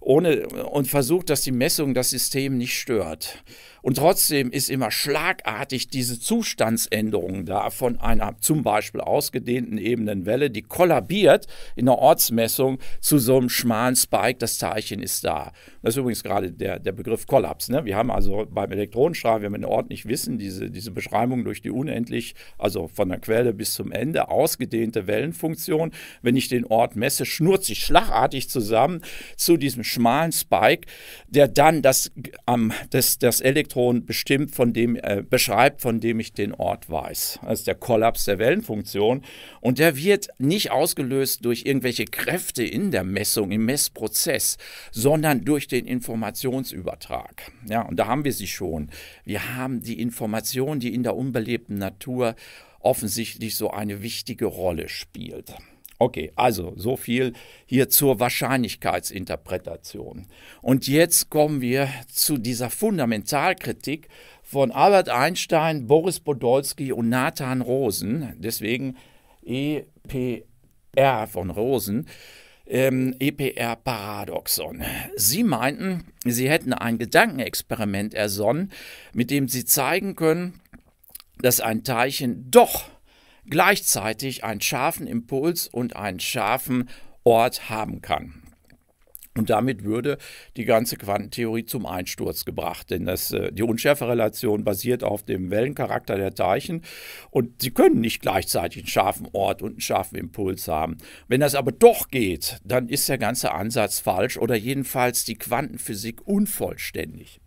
A: ohne, und versucht, dass die Messung das System nicht stört. Und trotzdem ist immer schlagartig diese Zustandsänderung da von einer zum Beispiel ausgedehnten Ebenenwelle, die kollabiert in der Ortsmessung zu so einem schmalen Spike. Das Teilchen ist da. Das ist übrigens gerade der, der Begriff Kollaps. Ne? Wir haben also beim Elektronenstrahl, wenn wir den Ort nicht wissen, diese, diese Beschreibung durch die unendlich, also von der Quelle bis zum Ende, ausgedehnte Wellenfunktion. Wenn ich den Ort messe, schnurrt sich schlagartig zusammen zu diesem schmalen Spike, der dann das, ähm, das, das Elektronenstrahl Elektron bestimmt, von dem, äh, beschreibt, von dem ich den Ort weiß. Das ist der Kollaps der Wellenfunktion. Und der wird nicht ausgelöst durch irgendwelche Kräfte in der Messung, im Messprozess, sondern durch den Informationsübertrag. Ja, und da haben wir sie schon. Wir haben die Information, die in der unbelebten Natur offensichtlich so eine wichtige Rolle spielt. Okay, also so viel hier zur Wahrscheinlichkeitsinterpretation. Und jetzt kommen wir zu dieser Fundamentalkritik von Albert Einstein, Boris Podolsky und Nathan Rosen, deswegen EPR von Rosen, ähm, EPR-Paradoxon. Sie meinten, sie hätten ein Gedankenexperiment ersonnen, mit dem sie zeigen können, dass ein Teilchen doch gleichzeitig einen scharfen Impuls und einen scharfen Ort haben kann. Und damit würde die ganze Quantentheorie zum Einsturz gebracht, denn das, äh, die Unschärferelation basiert auf dem Wellencharakter der Teilchen und sie können nicht gleichzeitig einen scharfen Ort und einen scharfen Impuls haben. Wenn das aber doch geht, dann ist der ganze Ansatz falsch oder jedenfalls die Quantenphysik unvollständig.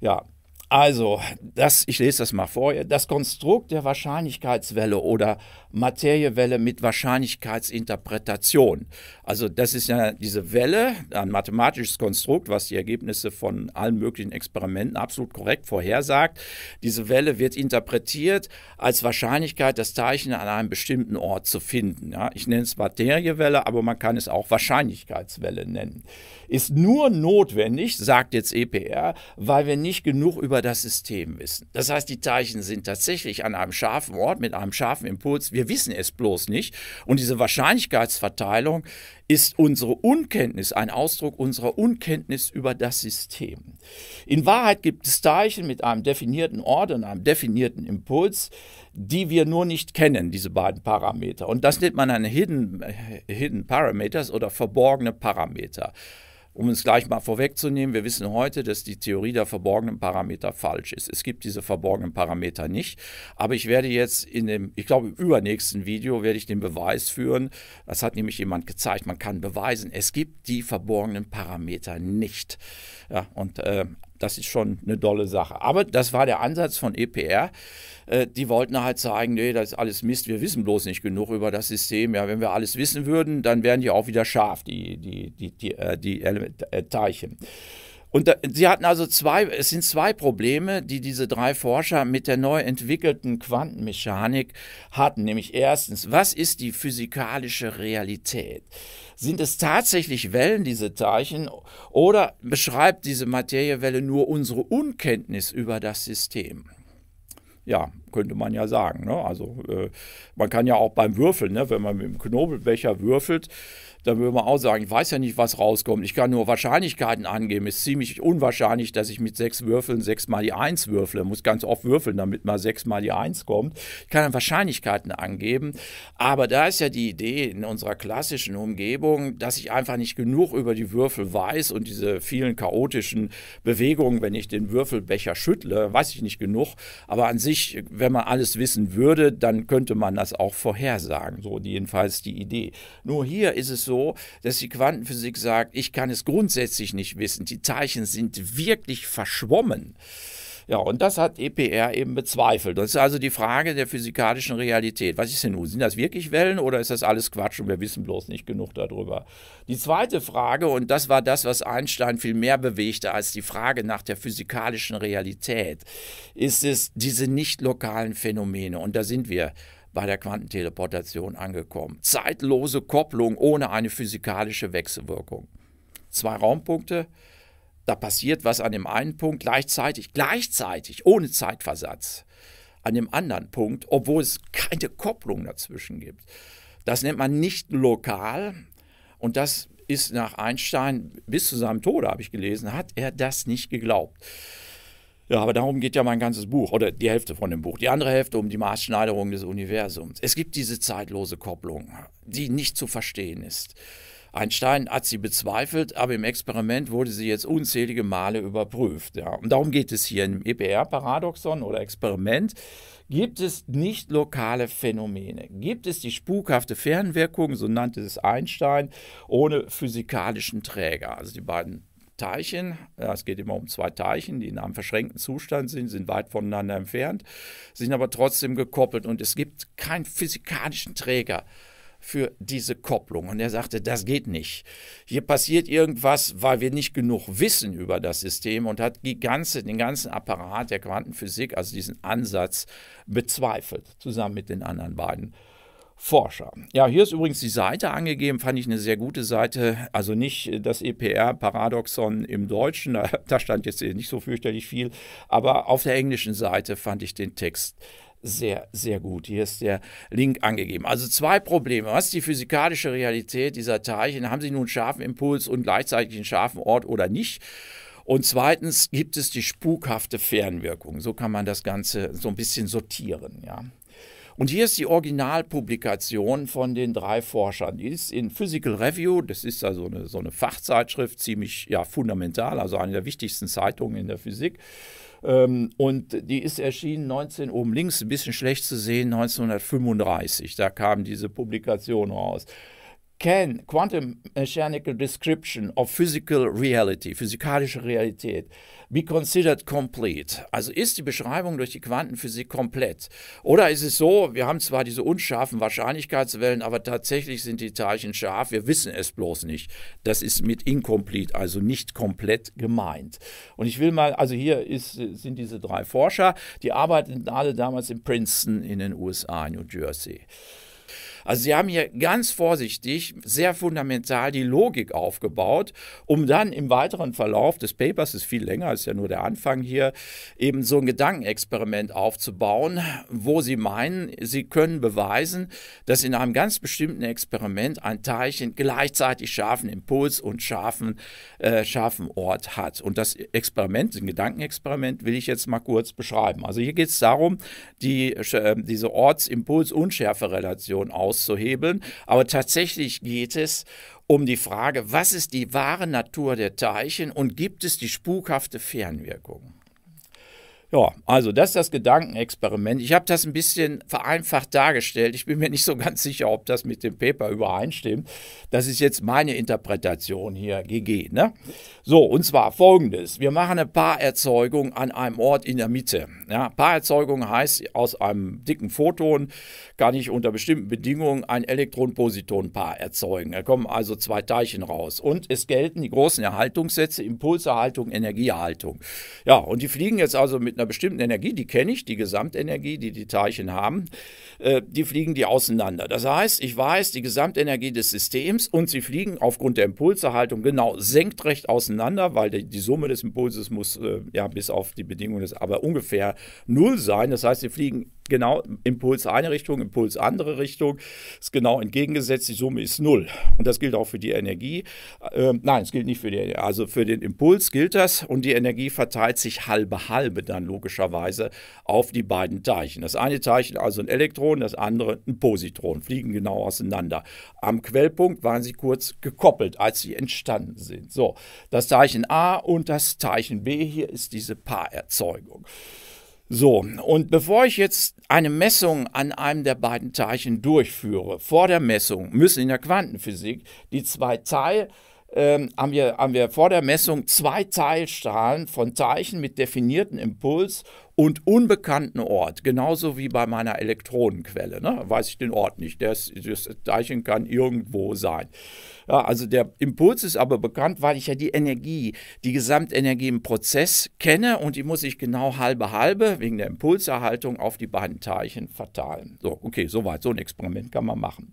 A: Ja, also, das, ich lese das mal vorher. Das Konstrukt der Wahrscheinlichkeitswelle oder Materiewelle mit Wahrscheinlichkeitsinterpretation. Also, das ist ja diese Welle, ein mathematisches Konstrukt, was die Ergebnisse von allen möglichen Experimenten absolut korrekt vorhersagt. Diese Welle wird interpretiert als Wahrscheinlichkeit, das Teilchen an einem bestimmten Ort zu finden. Ja, ich nenne es Materiewelle, aber man kann es auch Wahrscheinlichkeitswelle nennen. Ist nur notwendig, sagt jetzt EPR, weil wir nicht genug über über das System wissen. Das heißt, die Teilchen sind tatsächlich an einem scharfen Ort mit einem scharfen Impuls. Wir wissen es bloß nicht. Und diese Wahrscheinlichkeitsverteilung ist unsere Unkenntnis, ein Ausdruck unserer Unkenntnis über das System. In Wahrheit gibt es Teilchen mit einem definierten Ort und einem definierten Impuls, die wir nur nicht kennen, diese beiden Parameter. Und das nennt man dann Hidden, äh, Hidden Parameters oder verborgene Parameter. Um es gleich mal vorwegzunehmen, wir wissen heute, dass die Theorie der verborgenen Parameter falsch ist. Es gibt diese verborgenen Parameter nicht. Aber ich werde jetzt in dem, ich glaube, im übernächsten Video werde ich den Beweis führen. Das hat nämlich jemand gezeigt. Man kann beweisen, es gibt die verborgenen Parameter nicht. Ja, und äh, das ist schon eine dolle Sache. Aber das war der Ansatz von EPR. Äh, die wollten halt sagen, nee, das ist alles Mist, wir wissen bloß nicht genug über das System. Ja, wenn wir alles wissen würden, dann wären die auch wieder scharf, die, die, die, die, äh, die äh, Teilchen. Und da, sie hatten also zwei, es sind zwei Probleme, die diese drei Forscher mit der neu entwickelten Quantenmechanik hatten. Nämlich erstens, was ist die physikalische Realität? Sind es tatsächlich Wellen, diese Teilchen, oder beschreibt diese Materiewelle nur unsere Unkenntnis über das System? Ja, könnte man ja sagen. Ne? Also äh, man kann ja auch beim Würfeln, ne, wenn man mit dem Knobelbecher würfelt, da würde man auch sagen, ich weiß ja nicht, was rauskommt. Ich kann nur Wahrscheinlichkeiten angeben. Es Ist ziemlich unwahrscheinlich, dass ich mit sechs Würfeln sechsmal die Eins würfle. Ich Muss ganz oft würfeln, damit mal sechsmal die Eins kommt. Ich kann dann Wahrscheinlichkeiten angeben. Aber da ist ja die Idee in unserer klassischen Umgebung, dass ich einfach nicht genug über die Würfel weiß und diese vielen chaotischen Bewegungen, wenn ich den Würfelbecher schüttle, weiß ich nicht genug. Aber an sich, wenn man alles wissen würde, dann könnte man das auch vorhersagen. So jedenfalls die Idee. Nur hier ist es so, so, dass die Quantenphysik sagt, ich kann es grundsätzlich nicht wissen. Die Teilchen sind wirklich verschwommen. Ja, und das hat EPR eben bezweifelt. Das ist also die Frage der physikalischen Realität. Was ist denn nun? Sind das wirklich Wellen oder ist das alles Quatsch und wir wissen bloß nicht genug darüber? Die zweite Frage, und das war das, was Einstein viel mehr bewegte als die Frage nach der physikalischen Realität, ist es diese nicht lokalen Phänomene. Und da sind wir bei der Quantenteleportation angekommen. Zeitlose Kopplung ohne eine physikalische Wechselwirkung. Zwei Raumpunkte, da passiert was an dem einen Punkt gleichzeitig, gleichzeitig, ohne Zeitversatz, an dem anderen Punkt, obwohl es keine Kopplung dazwischen gibt. Das nennt man nicht lokal und das ist nach Einstein bis zu seinem Tode, habe ich gelesen, hat er das nicht geglaubt. Ja, aber darum geht ja mein ganzes Buch oder die Hälfte von dem Buch. Die andere Hälfte um die Maßschneiderung des Universums. Es gibt diese zeitlose Kopplung, die nicht zu verstehen ist. Einstein hat sie bezweifelt, aber im Experiment wurde sie jetzt unzählige Male überprüft. Ja. Und darum geht es hier im EPR-Paradoxon oder Experiment. Gibt es nicht lokale Phänomene? Gibt es die spukhafte Fernwirkung, so nannte es Einstein, ohne physikalischen Träger? Also die beiden Teilchen, es geht immer um zwei Teilchen, die in einem verschränkten Zustand sind, sind weit voneinander entfernt, sind aber trotzdem gekoppelt und es gibt keinen physikalischen Träger für diese Kopplung. Und er sagte, das geht nicht. Hier passiert irgendwas, weil wir nicht genug wissen über das System und hat die ganze, den ganzen Apparat der Quantenphysik, also diesen Ansatz, bezweifelt, zusammen mit den anderen beiden Forscher. Ja, hier ist übrigens die Seite angegeben, fand ich eine sehr gute Seite. Also nicht äh, das EPR-Paradoxon im Deutschen, <laughs> da, da, stand jetzt nicht so fürchterlich viel, aber auf der englischen Seite fand ich den Text sehr, sehr gut. Hier ist der Link angegeben. Also zwei Probleme. Was ist die physikalische Realität dieser Teilchen? Haben sie nun einen scharfen Impuls und gleichzeitig einen scharfen Ort oder nicht? Und zweitens gibt es die spukhafte Fernwirkung. So kann man das Ganze so ein bisschen sortieren. Ja. Und hier ist die Originalpublikation von den drei Forschern. Die ist in Physical Review, das ist also eine, so eine Fachzeitschrift, ziemlich ja, fundamental, also eine der wichtigsten Zeitungen in der Physik. Ähm, und die ist erschienen 19, oben links, ein bisschen schlecht zu sehen, 1935. Da kam diese Publikation raus. Can Quantum Mechanical Description of Physical Reality, physikalische Realität be considered complete. Also ist die Beschreibung durch die Quantenphysik komplett? Oder ist es so, wir haben zwar diese unscharfen Wahrscheinlichkeitswellen, aber tatsächlich sind die Teilchen scharf, wir wissen es bloß nicht. Das ist mit incomplete, also nicht komplett gemeint. Und ich will mal, also hier ist, sind diese drei Forscher, die arbeiten alle damals in Princeton in den USA, New Jersey. Also sie haben hier ganz vorsichtig, sehr fundamental die Logik aufgebaut, um dann im weiteren Verlauf des Papers, ist viel länger, ist ja nur der Anfang hier, eben so ein Gedankenexperiment aufzubauen, wo sie meinen, sie können beweisen, dass in einem ganz bestimmten Experiment ein Teilchen gleichzeitig scharfen Impuls und scharfen, äh, scharfen Ort hat. Und das Experiment, ein Gedankenexperiment, will ich jetzt mal kurz beschreiben. Also hier geht es darum, die, äh, diese Ortsimpuls-Unschärfe-Relation aufzubauen auszuhebeln. Aber tatsächlich geht es um die Frage, was ist die wahre Natur der Teilchen und gibt es die spukhafte Fernwirkung? Ja, also das ist das Gedankenexperiment. Ich habe das ein bisschen vereinfacht dargestellt. Ich bin mir nicht so ganz sicher, ob das mit dem Paper übereinstimmt. Das ist jetzt meine Interpretation hier, GG. Ne? So, und zwar folgendes. Wir machen eine Paarerzeugung an einem Ort in der Mitte. Ja, Paarerzeugung heißt, aus einem dicken Photon kann ich unter bestimmten Bedingungen ein Elektron-Positon-Paar erzeugen. Da kommen also zwei Teilchen raus. Und es gelten die großen Erhaltungssätze, Impulserhaltung, Energieerhaltung. Ja, und die fliegen jetzt also mit einer bestimmten Energie, die kenne ich, die Gesamtenergie, die die Teilchen haben, äh, die fliegen die auseinander. Das heißt, ich weiß die Gesamtenergie des Systems und sie fliegen aufgrund der Impulserhaltung genau senkrecht auseinander, weil die, die Summe des Impulses muss äh, ja bis auf die Bedingungen des, aber ungefähr null sein. Das heißt, sie fliegen genau Impuls eine Richtung, Impuls andere Richtung. Ist genau entgegengesetzt, die Summe ist null. Und das gilt auch für die Energie. Ähm, nein, es gilt nicht für die Energie. Also für den Impuls gilt das und die Energie verteilt sich halbe halbe dann logischerweise auf die beiden Teilchen. Das eine Teilchen also ein Elektron Positron, das andere ein Positron, fliegen genau auseinander. Am Quellpunkt waren sie kurz gekoppelt, als sie entstanden sind. So, das Teilchen A und das Teilchen B hier ist diese Paarerzeugung. So, und bevor ich jetzt eine Messung an einem der beiden Teilchen durchführe, vor der Messung müssen in der Quantenphysik die zwei Teil ähm, haben, wir, haben wir vor der Messung zwei Teilstrahlen von Teilchen mit definierten Impuls und unbekannten Ort, genauso wie bei meiner Elektronenquelle. Ne? Weiß ich den Ort nicht. Das, das Teilchen kann irgendwo sein. Ja, also der Impuls ist aber bekannt, weil ich ja die Energie, die Gesamtenergie im Prozess kenne und die muss ich genau halbe halbe wegen der Impulserhaltung auf die beiden Teilchen verteilen. So, okay, soweit. So ein Experiment kann man machen.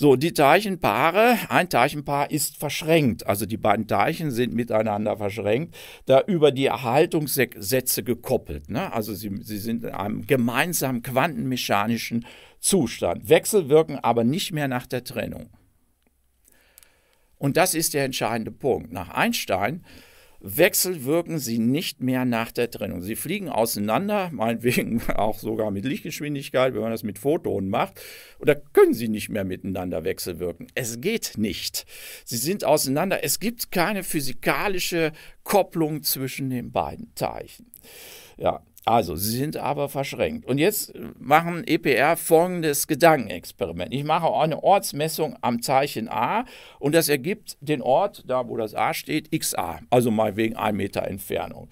A: So, die Teilchenpaare, ein Teilchenpaar ist verschränkt, also die beiden Teilchen sind miteinander verschränkt, da über die Erhaltungssätze gekoppelt. Ne? Also sie, sie sind in einem gemeinsamen quantenmechanischen Zustand, wechselwirken aber nicht mehr nach der Trennung. Und das ist der entscheidende Punkt. Nach Einstein wechselwirken sie nicht mehr nach der Trennung. Sie fliegen auseinander, <laughs> meinetwegen auch sogar mit Lichtgeschwindigkeit, wenn man das mit Photonen macht, oder können sie nicht mehr miteinander wechselwirken. Es geht nicht. Sie sind auseinander. Es gibt keine physikalische Kopplung zwischen den beiden Teilchen. Ja, also, sie sind aber verschränkt. Und jetzt äh, machen EPR folgendes Gedankenexperiment. Ich mache eine Ortsmessung am Zeichen A und das ergibt den Ort, da wo das A steht, xa, also mal wegen 1 Meter Entfernung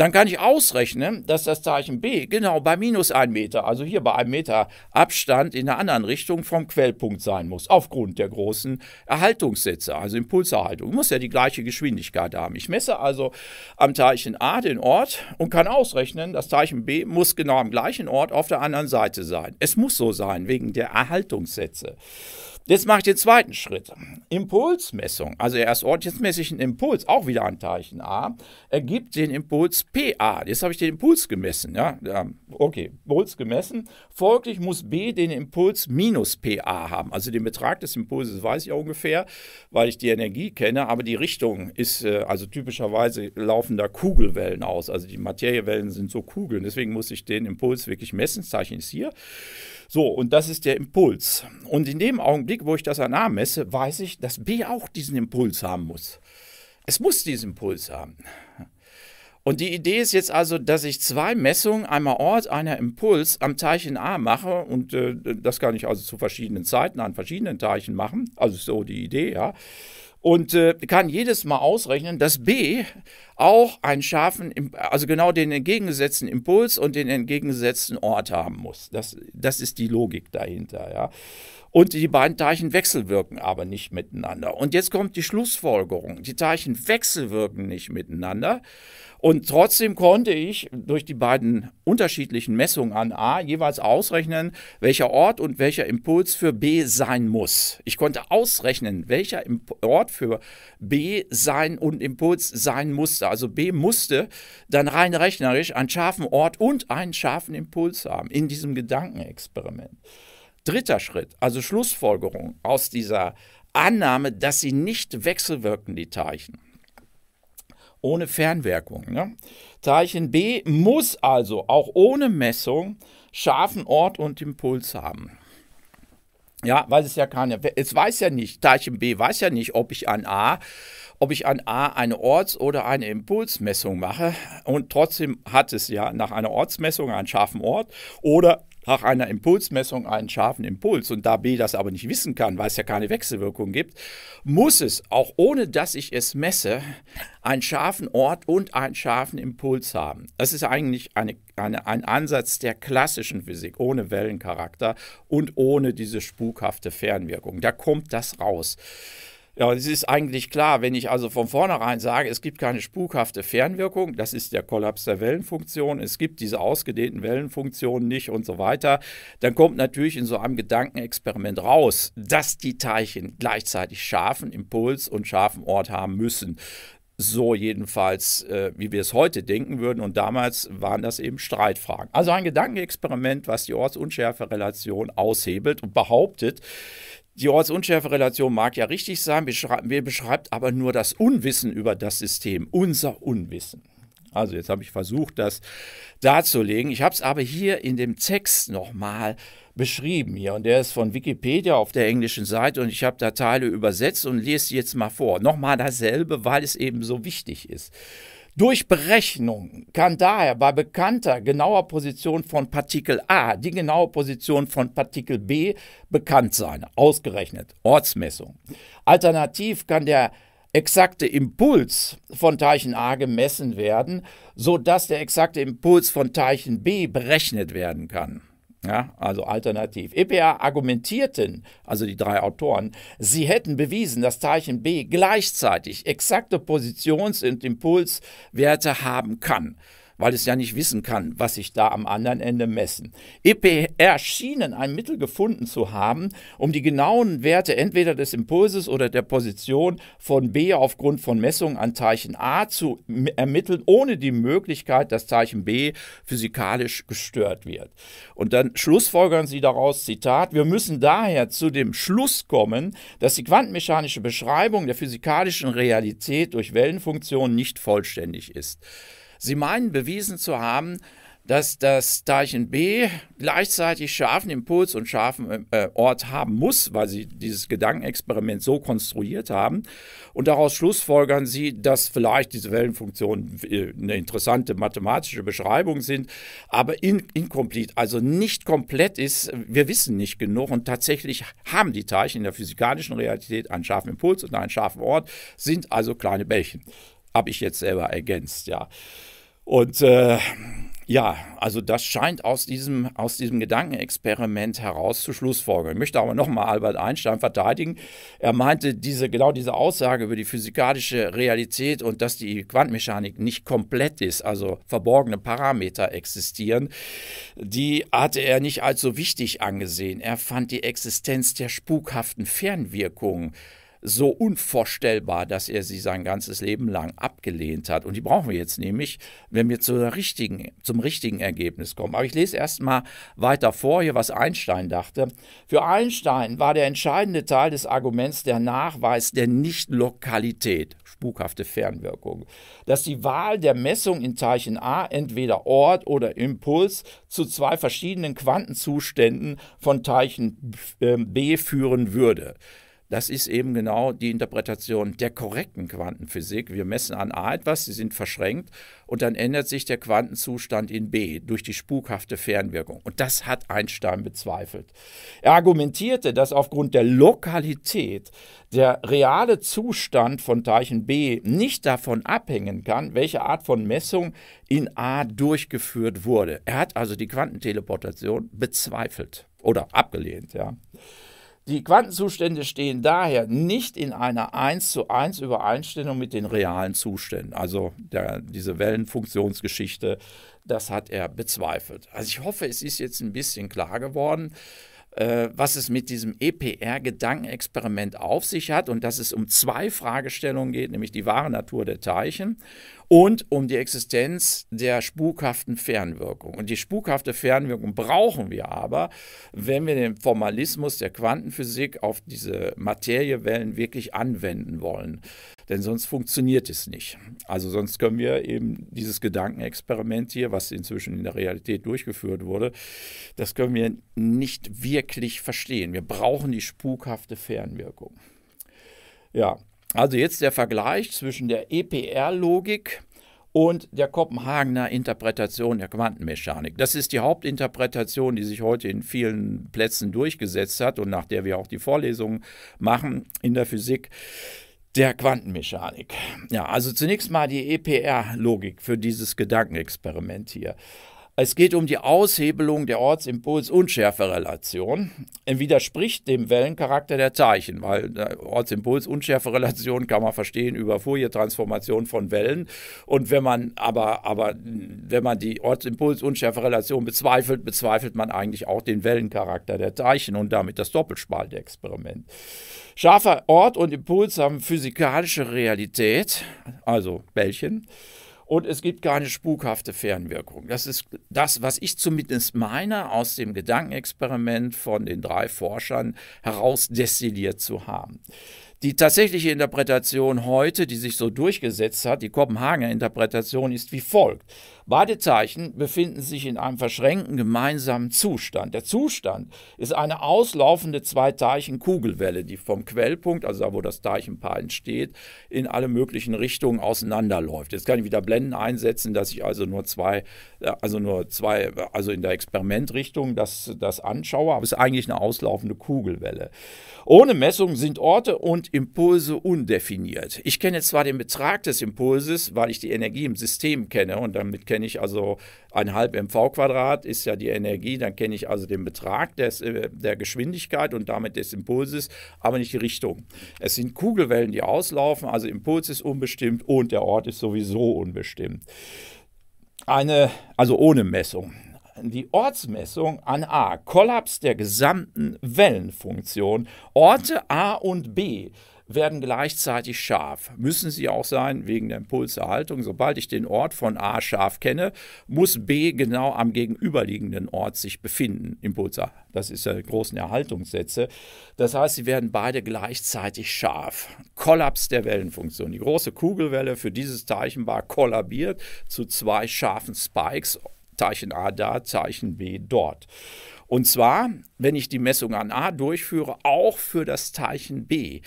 A: dann kann ich ausrechnen, dass das Zeichen B genau bei minus 1 Meter, also hier bei einem Meter Abstand in der anderen Richtung vom Quellpunkt sein muss, aufgrund der großen Erhaltungssätze, also Impulserhaltung. Ich muss ja die gleiche Geschwindigkeit haben. Ich messe also am Teilchen A den Ort und kann ausrechnen, das Teilchen B muss genau am gleichen Ort auf der anderen Seite sein. Es muss so sein, wegen der Erhaltungssätze. Jetzt mache ich den zweiten Schritt. Impulsmessung, also erst jetzt messe ich einen Impuls, auch wieder ein Teilchen A, ergibt den Impuls PA. Jetzt habe ich den Impuls gemessen. Ja? Okay, Impuls gemessen. Folglich muss B den Impuls minus PA haben. Also den Betrag des Impulses weiß ich ungefähr, weil ich die Energie kenne, aber die Richtung ist, äh, also typischerweise laufen da Kugelwellen aus. Also die Materiewellen sind so Kugeln. Deswegen muss ich den Impuls wirklich messen. Das Zeichen ist hier. So, und das ist der Impuls. Und in dem Augenblick, wo ich das an A messe, weiß ich, dass B auch diesen Impuls haben muss. Es muss diesen Impuls haben. Und die Idee ist jetzt also, dass ich zwei Messungen, einmal Ort, einer Impuls am Teilchen A mache und äh, das kann ich also zu verschiedenen Zeiten an verschiedenen Teilchen machen. Also so die Idee, ja und äh, kann jedes Mal ausrechnen, dass B auch einen scharfen, also genau den entgegengesetzten Impuls und den entgegengesetzten Ort haben muss. Das, das ist die Logik dahinter. Ja? Und die beiden Teilchen wechselwirken aber nicht miteinander. Und jetzt kommt die Schlussfolgerung. Die Teilchen wechselwirken nicht miteinander. Und trotzdem konnte ich durch die beiden unterschiedlichen Messungen an A jeweils ausrechnen, welcher Ort und welcher Impuls für B sein muss. Ich konnte ausrechnen, welcher Ort für B sein und Impuls sein musste. Also B musste dann rein rechnerisch einen scharfen Ort und einen scharfen Impuls haben in diesem Gedankenexperiment. Dritter Schritt, also Schlussfolgerung aus dieser Annahme, dass sie nicht wechselwirken, die Teilchen ohne Fernwirkung. Ne? Teilchen B muss also auch ohne Messung scharfen Ort und Impuls haben. Ja, weil es ja keine, es weiß ja nicht, Teilchen B weiß ja nicht, ob ich an A, ob ich an A eine Orts- oder eine Impulsmessung mache und trotzdem hat es ja nach einer Ortsmessung einen scharfen Ort oder nach einer Impulsmessung einen scharfen Impuls und da B das aber nicht wissen kann, weil es ja keine Wechselwirkung gibt, muss es, auch ohne dass ich es messe, einen scharfen Ort und einen scharfen Impuls haben. Das ist eigentlich eine, eine, ein Ansatz der klassischen Physik, ohne Wellencharakter und ohne diese spukhafte Fernwirkung. Da kommt das raus. Ja, es ist eigentlich klar, wenn ich also von vornherein sage, es gibt keine spukhafte Fernwirkung, das ist der Kollaps der Wellenfunktion, es gibt diese ausgedehnten Wellenfunktionen nicht und so weiter, dann kommt natürlich in so einem Gedankenexperiment raus, dass die Teilchen gleichzeitig scharfen Impuls und scharfen Ort haben müssen. So jedenfalls, äh, wie wir es heute denken würden. Und damals waren das eben Streitfragen. Also ein Gedankenexperiment, was die Ortsunschärfe-Relation aushebelt und behauptet, die Ortsunschärferelation mag ja richtig sein, beschreibt, beschreibt aber nur das Unwissen über das System, unser Unwissen. Also jetzt habe ich versucht, das darzulegen. Ich habe es aber hier in dem Text nochmal beschrieben hier und der ist von Wikipedia auf der englischen Seite und ich habe da Teile übersetzt und lese sie jetzt mal vor. Nochmal dasselbe, weil es eben so wichtig ist. Durch Berechnung kann daher bei bekannter genauer Position von Partikel A die genaue Position von Partikel B bekannt sein, ausgerechnet Ortsmessung. Alternativ kann der exakte Impuls von Teilchen A gemessen werden, sodass der exakte Impuls von Teilchen B berechnet werden kann ja, also alternativ. EPA argumentierten, also die drei Autoren, sie hätten bewiesen, dass Teilchen B gleichzeitig exakte Positions- und Impulswerte haben kann weil es ja nicht wissen kann, was sich da am anderen Ende messen. EPR schienen ein Mittel gefunden zu haben, um die genauen Werte entweder des Impulses oder der Position von B aufgrund von Messungen an Teilchen A zu ermitteln, ohne die Möglichkeit, dass Teilchen B physikalisch gestört wird. Und dann schlussfolgern sie daraus, Zitat, wir müssen daher zu dem Schluss kommen, dass die quantenmechanische Beschreibung der physikalischen Realität durch Wellenfunktionen nicht vollständig ist. Sie meinen bewiesen zu haben, dass das Teilchen B gleichzeitig scharfen Impuls und scharfen äh, Ort haben muss, weil sie dieses Gedankenexperiment so konstruiert haben. Und daraus schlussfolgern sie, dass vielleicht diese Wellenfunktionen äh, eine interessante mathematische Beschreibung sind, aber in, incomplete, also nicht komplett ist. Wir wissen nicht genug und tatsächlich haben die Teilchen in der physikalischen Realität einen scharfen Impuls und einen scharfen Ort, sind also kleine Bällchen. Habe ich jetzt selber ergänzt, ja. Und äh, ja, also das scheint aus diesem, aus diesem Gedankenexperiment heraus zu Schlussfolgern. Ich möchte aber nochmal Albert Einstein verteidigen. Er meinte diese, genau diese Aussage über die physikalische Realität und dass die Quantenmechanik nicht komplett ist, also verborgene Parameter existieren, die hatte er nicht als so wichtig angesehen. Er fand die Existenz der spukhaften Fernwirkungen äh, so unvorstellbar, dass er sie sein ganzes Leben lang abgelehnt hat. Und die brauchen wir jetzt nämlich, wenn wir zu richtigen, zum richtigen Ergebnis kommen. Aber ich lese erstmal weiter vor hier, was Einstein dachte. Für Einstein war der entscheidende Teil des Arguments der Nachweis der Nichtlokalität, spukhafte Fernwirkung, dass die Wahl der Messung in Teilchen A entweder Ort oder Impuls zu zwei verschiedenen Quantenzuständen von Teilchen B ähm, führen würde. Das ist eben genau die Interpretation der korrekten Quantenphysik. Wir messen an A etwas, sie sind verschränkt und dann ändert sich der Quantenzustand in B durch die spukhafte Fernwirkung. Und das hat Einstein bezweifelt. Er argumentierte, dass aufgrund der Lokalität der reale Zustand von Teilchen B nicht davon abhängen kann, welche Art von Messung in A durchgeführt wurde. Er hat also die Quantenteleportation bezweifelt oder abgelehnt, ja. Die Quantenzustände stehen daher nicht in einer 1 zu 1 Übereinstimmung mit den realen Zuständen. Also der, diese Wellenfunktionsgeschichte, das hat er bezweifelt. Also ich hoffe, es ist jetzt ein bisschen klar geworden, äh, was es mit diesem EPR-Gedankenexperiment auf sich hat und dass es um zwei Fragestellungen geht, nämlich die wahre Natur der Teilchen und um die Existenz der spukhaften Fernwirkung. Und die spukhafte Fernwirkung brauchen wir aber, wenn wir den Formalismus der Quantenphysik auf diese Materiewellen wirklich anwenden wollen. Denn sonst funktioniert es nicht. Also sonst können wir eben dieses Gedankenexperiment hier, was inzwischen in der Realität durchgeführt wurde, das können wir nicht wirklich verstehen. Wir brauchen die spukhafte Fernwirkung. Ja, also jetzt der Vergleich zwischen der EPR-Logik und der Kopenhagener Interpretation der Quantenmechanik. Das ist die Hauptinterpretation, die sich heute in vielen Plätzen durchgesetzt hat und nach der wir auch die Vorlesungen machen in der Physik der Quantenmechanik. Ja, also zunächst mal die EPR-Logik für dieses Gedankenexperiment hier. Es geht um die Aushebelung der Ortsimpuls-Unschärferelation. Es widerspricht dem Wellencharakter der Zeichen, weil äh, Ortsimpuls-Unschärferelation kann man verstehen über Fourier-Transformation von Wellen. Und wenn man aber, aber wenn man die Ortsimpuls-Unschärferelation bezweifelt, bezweifelt man eigentlich auch den Wellencharakter der Zeichen und damit das Doppelspaltexperiment. Scharfer Ort und Impuls haben physikalische Realität, also Bällchen und es gibt keine spukhafte Fernwirkung. Das ist das, was ich zumindest meine, aus dem Gedankenexperiment von den drei Forschern heraus destilliert zu haben. Die tatsächliche Interpretation heute, die sich so durchgesetzt hat, die Kopenhagener Interpretation, ist wie folgt. Beide Zeichen befinden sich in einem verschränkten gemeinsamen Zustand. Der Zustand ist eine auslaufende Zwei-Teilchen-Kugelwelle, die vom Quellpunkt, also da, wo das Teilchenpaar entsteht, in alle möglichen Richtungen auseinanderläuft. Jetzt kann ich wieder Blenden einsetzen, dass ich also nur zwei, äh, also nur zwei, äh, also in der Experimentrichtung das, das anschaue, aber es ist eigentlich eine auslaufende Kugelwelle. Ohne Messung sind Orte und Impulse undefiniert. Ich kenne zwar den Betrag des Impulses, weil ich die Energie im System kenne und damit kenne wenn ich also ein halb mv Quadrat ist ja die Energie, dann kenne ich also den Betrag des, äh, der Geschwindigkeit und damit des Impulses, aber nicht die Richtung. Es sind Kugelwellen, die auslaufen, also Impuls ist unbestimmt und der Ort ist sowieso unbestimmt. Eine, also ohne Messung die Ortsmessung an A, Kollaps der gesamten Wellenfunktion, Orte A und B werden gleichzeitig scharf. Müssen sie auch sein wegen der Impulserhaltung. Sobald ich den Ort von A scharf kenne, muss B genau am gegenüberliegenden Ort sich befinden. Impulser, das ist ja die großen Erhaltungssätze. Das heißt, sie werden beide gleichzeitig scharf. Kollaps der Wellenfunktion. Die große Kugelwelle für dieses Teilchenbar kollabiert zu zwei scharfen Spikes. Teilchen A da, Teilchen B dort. Und zwar, wenn ich die Messung an A durchführe, auch für das Teilchen B.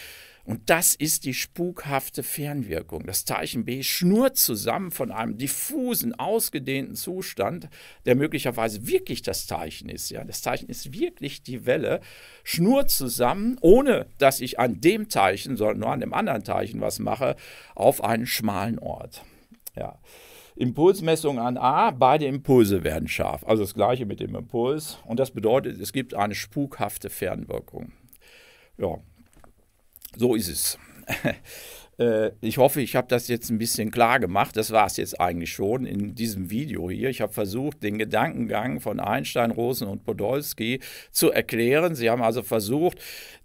A: Und das ist die spukhafte Fernwirkung. Das Teilchen B schnurrt zusammen von einem diffusen, ausgedehnten Zustand, der möglicherweise wirklich das Teilchen ist. Ja? Das Teilchen ist wirklich die Welle, schnurrt zusammen, ohne dass ich an dem Teilchen, sondern nur an dem anderen Teilchen was mache, auf einen schmalen Ort. Ja. Impulsmessung an A, beide Impulse werden scharf. Also das gleiche mit dem Impuls. Und das bedeutet, es gibt eine spukhafte Fernwirkung. Ja, so ist es. <laughs> Äh, ich hoffe, ich habe das jetzt ein bisschen klar gemacht. Das war es jetzt eigentlich schon in diesem Video hier. Ich habe versucht, den Gedankengang von Einstein, Rosen und Podolsky zu erklären. Sie haben also versucht,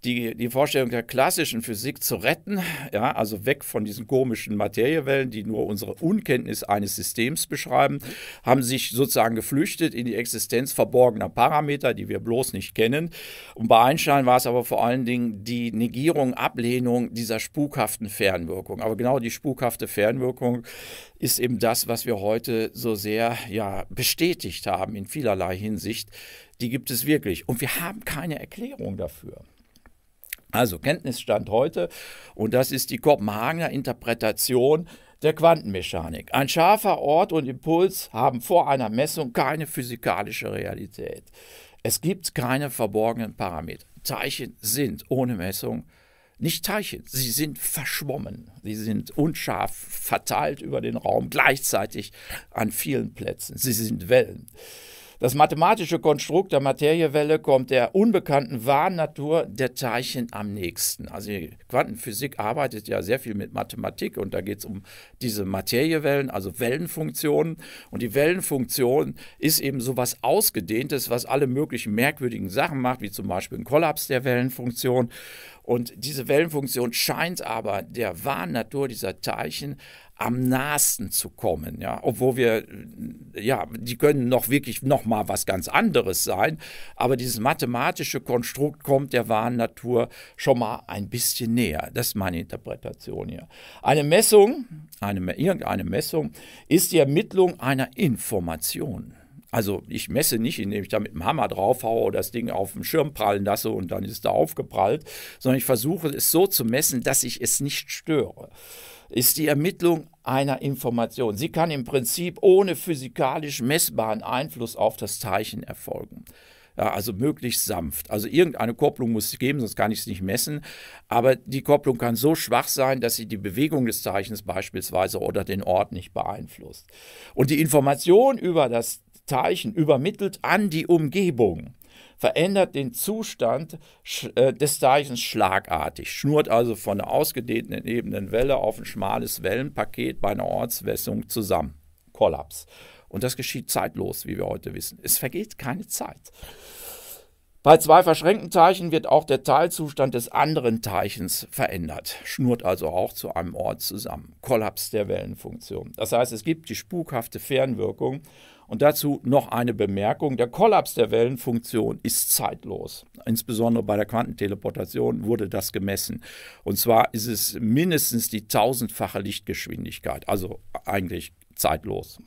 A: die, die Vorstellung der klassischen Physik zu retten, ja, also weg von diesen komischen Materiewellen, die nur unsere Unkenntnis eines Systems beschreiben, haben sich sozusagen geflüchtet in die Existenz verborgener Parameter, die wir bloß nicht kennen. Und bei Einstein war es aber vor allen Dingen die Negierung, Ablehnung dieser spukhaften Fernwirkung. Aber genau die spukhafte Fernwirkung ist eben das, was wir heute so sehr ja, bestätigt haben in vielerlei Hinsicht. Die gibt es wirklich. Und wir haben keine Erklärung dafür. Also Kenntnisstand heute, und das ist die Kopenhagener Interpretation der Quantenmechanik. Ein scharfer Ort und Impuls haben vor einer Messung keine physikalische Realität. Es gibt keine verborgenen Parameter. Teilchen sind ohne Messung nicht Teilchen, sie sind verschwommen, sie sind unscharf verteilt über den Raum, gleichzeitig an vielen Plätzen, sie sind Wellen. Das mathematische Konstrukt der Materiewelle kommt der unbekannten Wahrnatur der Teilchen am nächsten. Also die Quantenphysik arbeitet ja sehr viel mit Mathematik und da geht es um diese Materiewellen, also Wellenfunktionen. Und die Wellenfunktion ist eben so was Ausgedehntes, was alle möglichen merkwürdigen Sachen macht, wie zum Beispiel ein Kollaps der Wellenfunktion. Und diese Wellenfunktion scheint aber der Wahrnatur dieser Teilchen am nahesten zu kommen, ja, obwohl wir, ja, die können noch wirklich noch mal was ganz anderes sein, aber dieses mathematische Konstrukt kommt der wahren Natur schon mal ein bisschen näher. Das ist meine Interpretation hier. Eine Messung, eine, irgendeine Messung, ist die Ermittlung einer Information. Also ich messe nicht, indem ich da mit dem Hammer drauf haue oder das Ding auf dem Schirm prallen lasse und dann ist da aufgeprallt, sondern ich versuche es so zu messen, dass ich es nicht störe ist die Ermittlung einer Information. Sie kann im Prinzip ohne physikalisch messbaren Einfluss auf das Teilchen erfolgen. Ja, also möglichst sanft. Also irgendeine Kopplung muss es geben, sonst kann ich es nicht messen. Aber die Kopplung kann so schwach sein, dass sie die Bewegung des Zeichens beispielsweise oder den Ort nicht beeinflusst. Und die Information über das Teilchen übermittelt an die Umgebung verändert den Zustand äh, des Teilchens schlagartig, schnurrt also von einer ausgedehnten ebenen Welle auf ein schmales Wellenpaket bei einer Ortswässerung zusammen. Kollaps. Und das geschieht zeitlos, wie wir heute wissen. Es vergeht keine Zeit. Bei zwei verschränkten Teilchen wird auch der Teilzustand des anderen Teilchens verändert, schnurrt also auch zu einem Ort zusammen. Kollaps der Wellenfunktion. Das heißt, es gibt die spukhafte Fernwirkung und dazu noch eine Bemerkung. Der Kollaps der Wellenfunktion ist zeitlos. Insbesondere bei der Quantenteleportation wurde das gemessen. Und zwar ist es mindestens die tausendfache Lichtgeschwindigkeit, also eigentlich zeitlos.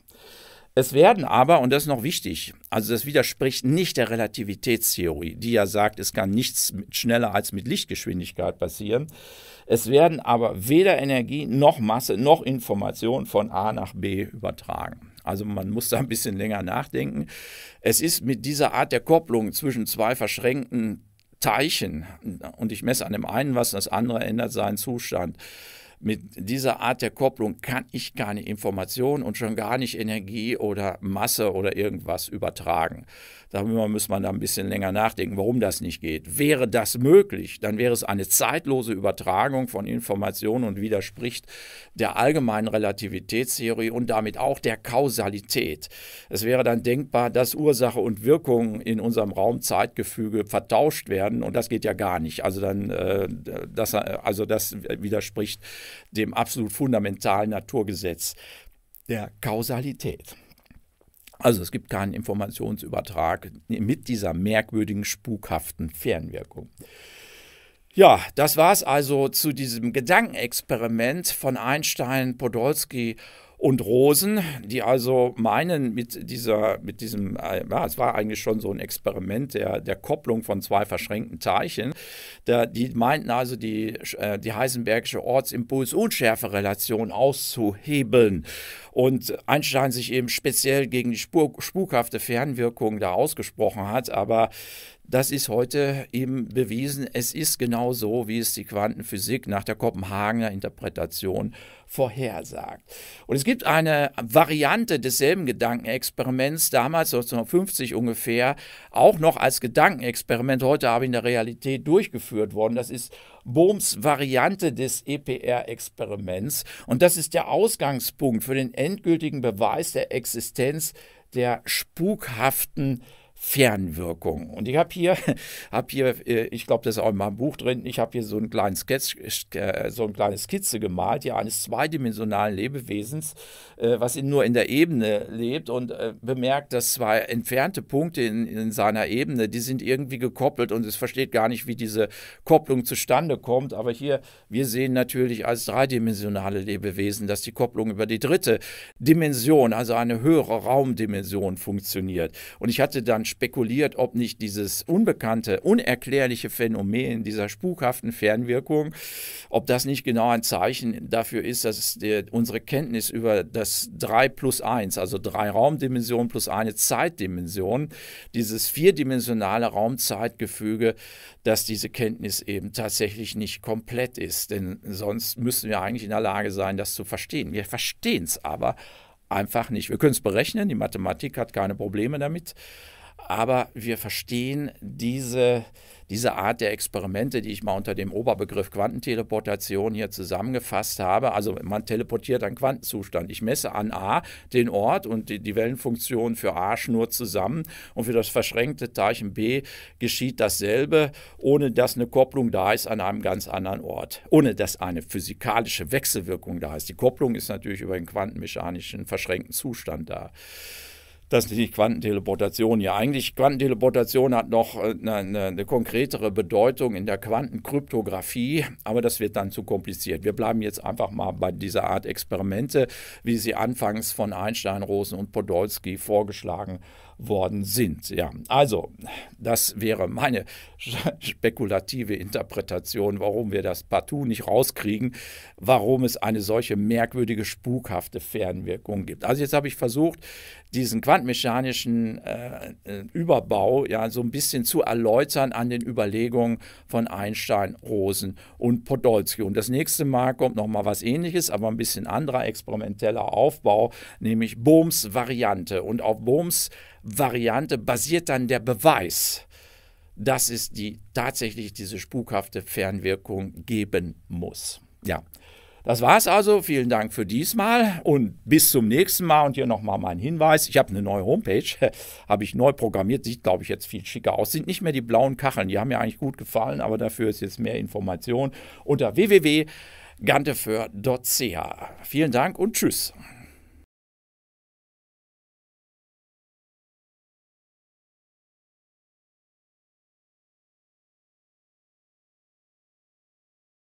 A: Es werden aber, und das ist noch wichtig, also das widerspricht nicht der Relativitätstheorie, die ja sagt, es kann nichts schneller als mit Lichtgeschwindigkeit passieren. Es werden aber weder Energie noch Masse noch Information von A nach B übertragen. Also man muss da ein bisschen länger nachdenken. Es ist mit dieser Art der Kopplung zwischen zwei verschränkten Teilchen und ich messe an dem einen was, das andere ändert seinen Zustand. Mit dieser Art der Kopplung kann ich keine Information und schon gar nicht Energie oder Masse oder irgendwas übertragen. Darüber muss man da ein bisschen länger nachdenken, warum das nicht geht. Wäre das möglich, dann wäre es eine zeitlose Übertragung von Informationen und widerspricht der allgemeinen Relativitätstheorie und damit auch der Kausalität. Es wäre dann denkbar, dass Ursache und Wirkung in unserem Raumzeitgefüge vertauscht werden und das geht ja gar nicht. Also dann, äh, das, also das widerspricht dem absolut fundamentalen Naturgesetz der Kausalität. Also es gibt keinen Informationsübertrag mit dieser merkwürdigen, spukhaften Fernwirkung. Ja, das war es also zu diesem Gedankenexperiment von Einstein, Podolsky und Rosen, die also meinen mit dieser, mit diesem, äh, ja, es war eigentlich schon so ein Experiment der, der Kopplung von zwei verschränkten Teilchen, da, die meinten also die, äh, die heisenbergische Ortsimpuls-Unschärferelation auszuhebeln. Und Einstein sich eben speziell gegen die spukhafte Fernwirkung da ausgesprochen hat, aber das ist heute eben bewiesen. Es ist genau so, wie es die Quantenphysik nach der Kopenhagener Interpretation vorhersagt. Und es gibt eine Variante desselben Gedankenexperiments, damals 1950 ungefähr, auch noch als Gedankenexperiment, heute aber in der Realität durchgeführt worden. Das ist Bohms Variante des EPR-Experiments. Und das ist der Ausgangspunkt für den endgültigen Beweis der Existenz der spukhaften Fernwirkung. Und ich habe hier, hab hier, <laughs> äh, ich glaube, das ist auch in meinem Buch drin, ich habe hier so, einen kleinen Sketch, äh, so eine kleine Skizze gemalt, ja, eines zweidimensionalen Lebewesens, äh, was nur in der Ebene lebt und bemerkt, dass zwei entfernte Punkte in, in seiner Ebene, die sind irgendwie gekoppelt und es versteht gar nicht, wie diese Kopplung zustande kommt. Aber hier, wir sehen natürlich als dreidimensionale Lebewesen, dass die Kopplung über die dritte Dimension, also eine höhere Raumdimension funktioniert. Und ich hatte dann spekuliert, ob nicht dieses unbekannte, unerklärliche Phänomen dieser spukhaften Fernwirkung, ob das nicht genau ein Zeichen dafür ist, dass der, unsere Kenntnis über das 3 plus 1, also drei Raumdimensionen plus eine Zeitdimension, dieses vierdimensionale Raumzeitgefüge, dass diese Kenntnis eben tatsächlich nicht komplett ist. Denn sonst müssten wir eigentlich in der Lage sein, das zu verstehen. Wir verstehen es aber einfach nicht. Wir können es berechnen, die Mathematik hat keine Probleme damit, aber wir verstehen diese, diese Art der Experimente, die ich mal unter dem Oberbegriff Quantenteleportation hier zusammengefasst habe. Also man teleportiert einen Quantenzustand. Ich messe an A den Ort und die, die Wellenfunktion für A schnurrt zusammen und für das verschränkte Teilchen B geschieht dasselbe, ohne dass eine Kopplung da ist an einem ganz anderen Ort, ohne dass eine physikalische Wechselwirkung da ist. Die Kopplung ist natürlich über den quantenmechanischen verschränkten Zustand da das ist nicht Quantenteleportation. Ja, eigentlich Quantenteleportation hat noch eine, äh, eine, eine konkretere Bedeutung in der Quantenkryptographie, aber das wird dann zu kompliziert. Wir bleiben jetzt einfach mal bei dieser Art Experimente, wie sie anfangs von Einstein, Rosen und Podolsky vorgeschlagen worden sind. Ja, also, das wäre meine <laughs> spekulative Interpretation, warum wir das partout nicht rauskriegen, warum es eine solche merkwürdige, spukhafte Fernwirkung gibt. Also jetzt habe ich versucht, diesen quantenmechanischen äh, äh Überbau ja so ein bisschen zu erläutern an den Überlegungen von Einstein, Rosen und Podolsky. Und das nächste Mal kommt nochmal was ähnliches, aber ein bisschen anderer experimenteller Aufbau, nämlich Bohms Variante. Und auf Bohms Variante basiert dann der Beweis, dass es die, tatsächlich diese spukhafte Fernwirkung geben muss. Ja. Das war's also. Vielen Dank für diesmal und bis zum nächsten Mal. Und hier nochmal mein Hinweis: Ich habe eine neue Homepage, <laughs> habe ich neu programmiert. Sieht, glaube ich, jetzt viel schicker aus. Sind nicht mehr die blauen Kacheln, die haben mir eigentlich gut gefallen, aber dafür ist jetzt mehr Information unter www.ganteför.ch. Vielen Dank und tschüss.